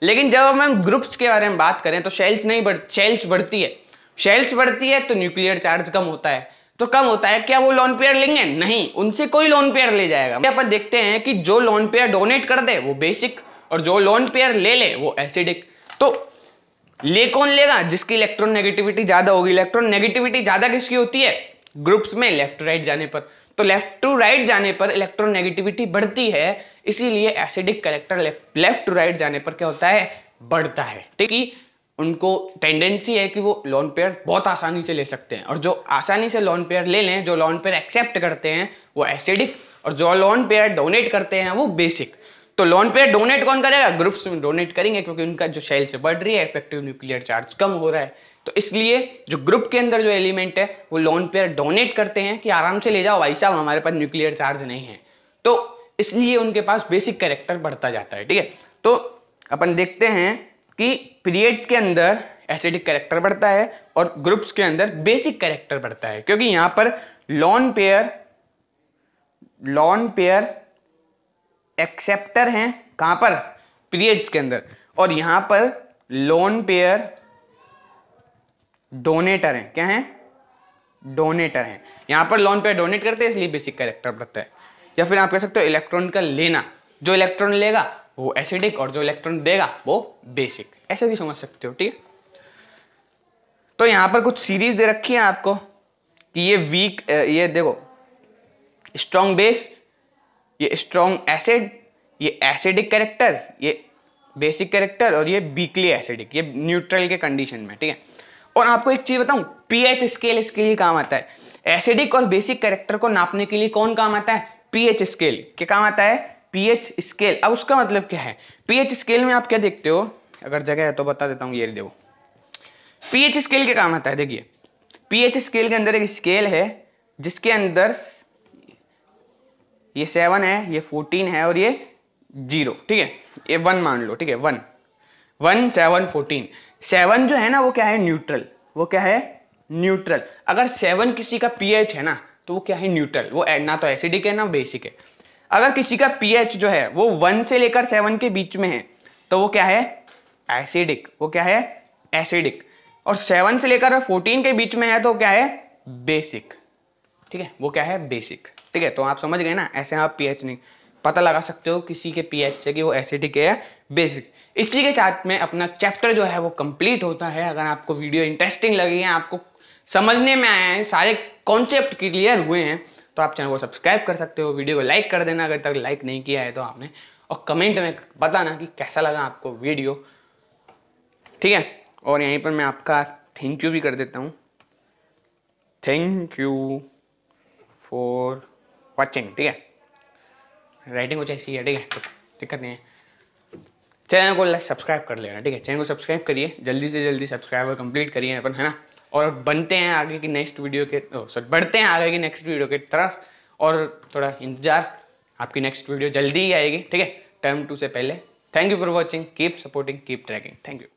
लेकिन जब हम ग्रुप्स के बारे में बात करें तो शेल्स नहीं बढ़ शेल्स बढ़ती है शेल्स बढ़ती है तो न्यूक्लियर चार्ज कम होता है तो कम होता है क्या वो लोन पेयर लेंगे नहीं उनसे कोई लोन पेयर ले जाएगा अपन देखते हैं कि जो लोन पेयर डोनेट कर दे वो बेसिक और जो लोन पेयर ले ले वो एसिडिक तो ले कौन लेगा जिसकी इलेक्ट्रॉन नेगेटिविटी ज्यादा होगी इलेक्ट्रॉन नेगेटिविटी ज्यादा किसकी होती है ग्रुप्स में लेफ्ट राइट जाने पर तो लेफ्ट टू राइट जाने पर इलेक्ट्रॉन नेगेटिविटी बढ़ती है इसीलिए acidic character left to right जाने पर क्या होता है बढ़ता है ठीक है उनको टेंडेंसी है कि वो लोन पेयर बहुत आसानी से ले सकते हैं और जो आसानी से लोन पेयर ले लें जो लोन पेयर एक्सेप्ट करते हैं वो एसिडिक और जो लोन पेयर डोनेट करते हैं वो बेसिक तो लोन पेयर डोनेट कौन करेगा ग्रुप्स में डोनेट करेंगे क्योंकि उनका जो सेल से बढ़ रही है इफेक्टिव न्यूक्लियर चार्ज कम हो रहा है तो इसलिए जो ग्रुप के अंदर जो एलिमेंट है वो लोन पेयर डोनेट करते हैं कि आराम से ले जाओ भाई साहब हमारे पास न्यूक्लियर चार्ज नहीं है तो इसलिए उनके पास बेसिक कैरेक्टर बढ़ता जाता है ठीक है तो अपन देखते हैं कि पीरियड्स के अंदर एसिडिक कैरेक्टर बढ़ता है और ग्रुप्स के अंदर बेसिक कैरेक्टर बढ़ता है क्योंकि यहां पर lone pair lone pair acceptor हैं कहां पर पीरियड्स के अंदर और यहां पर लोन पेयर डोनेटर हैं क्या हैं डोनेटर हैं यहां पर लोन पेयर डोनेट करते हैं इसलिए बेसिक कैरेक्टर बढ़ता है या फिर आप कह सकते हो इलेक्ट्रॉन का लेना जो इलेक्ट्रॉन लेगा वो एसिडिक और जो इलेक्ट्रॉन देगा वो बेसिक ऐसे भी समझ सकते हो ठीक है तो यहाँ पर कुछ सीरीज दे रखी है आपको कि ये वीक ये देखो स्ट्रॉन्ग बेस ये स्ट्रॉन्ग एसिड ये एसिडिक कैरेक्टर ये बेसिक कैरेक्टर और ये वीकली एसिडिक ये न्यूट्रल के कंडीशन में ठीक है और आपको एक चीज बताऊं पीएच स्केल इसके लिए काम आता है एसिडिक और बेसिक कैरेक्टर को नापने के लिए कौन काम आता है पीएच स्केल क्या काम आता है पीएच स्केल अब उसका मतलब क्या है पीएच स्केल में आप क्या देखते हो अगर जगह है तो बता देता हूँ ये देखो पीएच स्केल क्या काम आता है देखिए पीएच स्केल के अंदर एक स्केल है जिसके अंदर ये सेवन है ये फोर्टीन है और ये जीरो ठीक है ये वन मान लो ठीक है one one seven fourteen seven जो है ना वो क्या है न्यूट्रल वो क्या है न्यूट्रल अगर सेवन किसी का पीएच है ना तो वो क्या है न्यूट्रल वो ना तो एसिडिक है ना बेसिक है अगर किसी का पीएच जो है वो वन से लेकर सेवन के बीच में है तो वो क्या है एसिडिक वो क्या है एसिडिक और सेवन से लेकर फोर्टीन के बीच में है तो क्या है बेसिक ठीक है वो क्या है बेसिक ठीक है तो आप समझ गए ना ऐसे आप पीएच नहीं पता लगा सकते हो किसी के पीएच से कि वो एसिडिक है बेसिक इसी के साथ में अपना चैप्टर जो है वो कंप्लीट होता है अगर आपको वीडियो इंटरेस्टिंग लगी है आपको समझने में आए हैं सारे कॉन्सेप्ट क्लियर हुए हैं तो आप चैनल को सब्सक्राइब कर सकते हो वीडियो को लाइक कर देना अगर तक लाइक नहीं किया है तो आपने और कमेंट में बताना कि कैसा लगा आपको वीडियो ठीक है और यहीं पर मैं आपका थैंक यू भी कर देता हूँ थैंक यू फॉर वॉचिंग ठीक है राइटिंग कुछ ऐसी है ठीक है दिक्कत नहीं है चैनल को सब्सक्राइब कर लेना ठीक है चैनल को सब्सक्राइब करिए जल्दी से जल्दी सब्सक्राइबर कंप्लीट करिए अपन है ना और बनते हैं आगे की नेक्स्ट वीडियो के सॉरी oh, बढ़ते हैं आगे की नेक्स्ट वीडियो के तरफ और थोड़ा इंतज़ार आपकी नेक्स्ट वीडियो जल्दी ही आएगी ठीक है टर्म टू से पहले thank you for watching keep supporting keep tracking thank you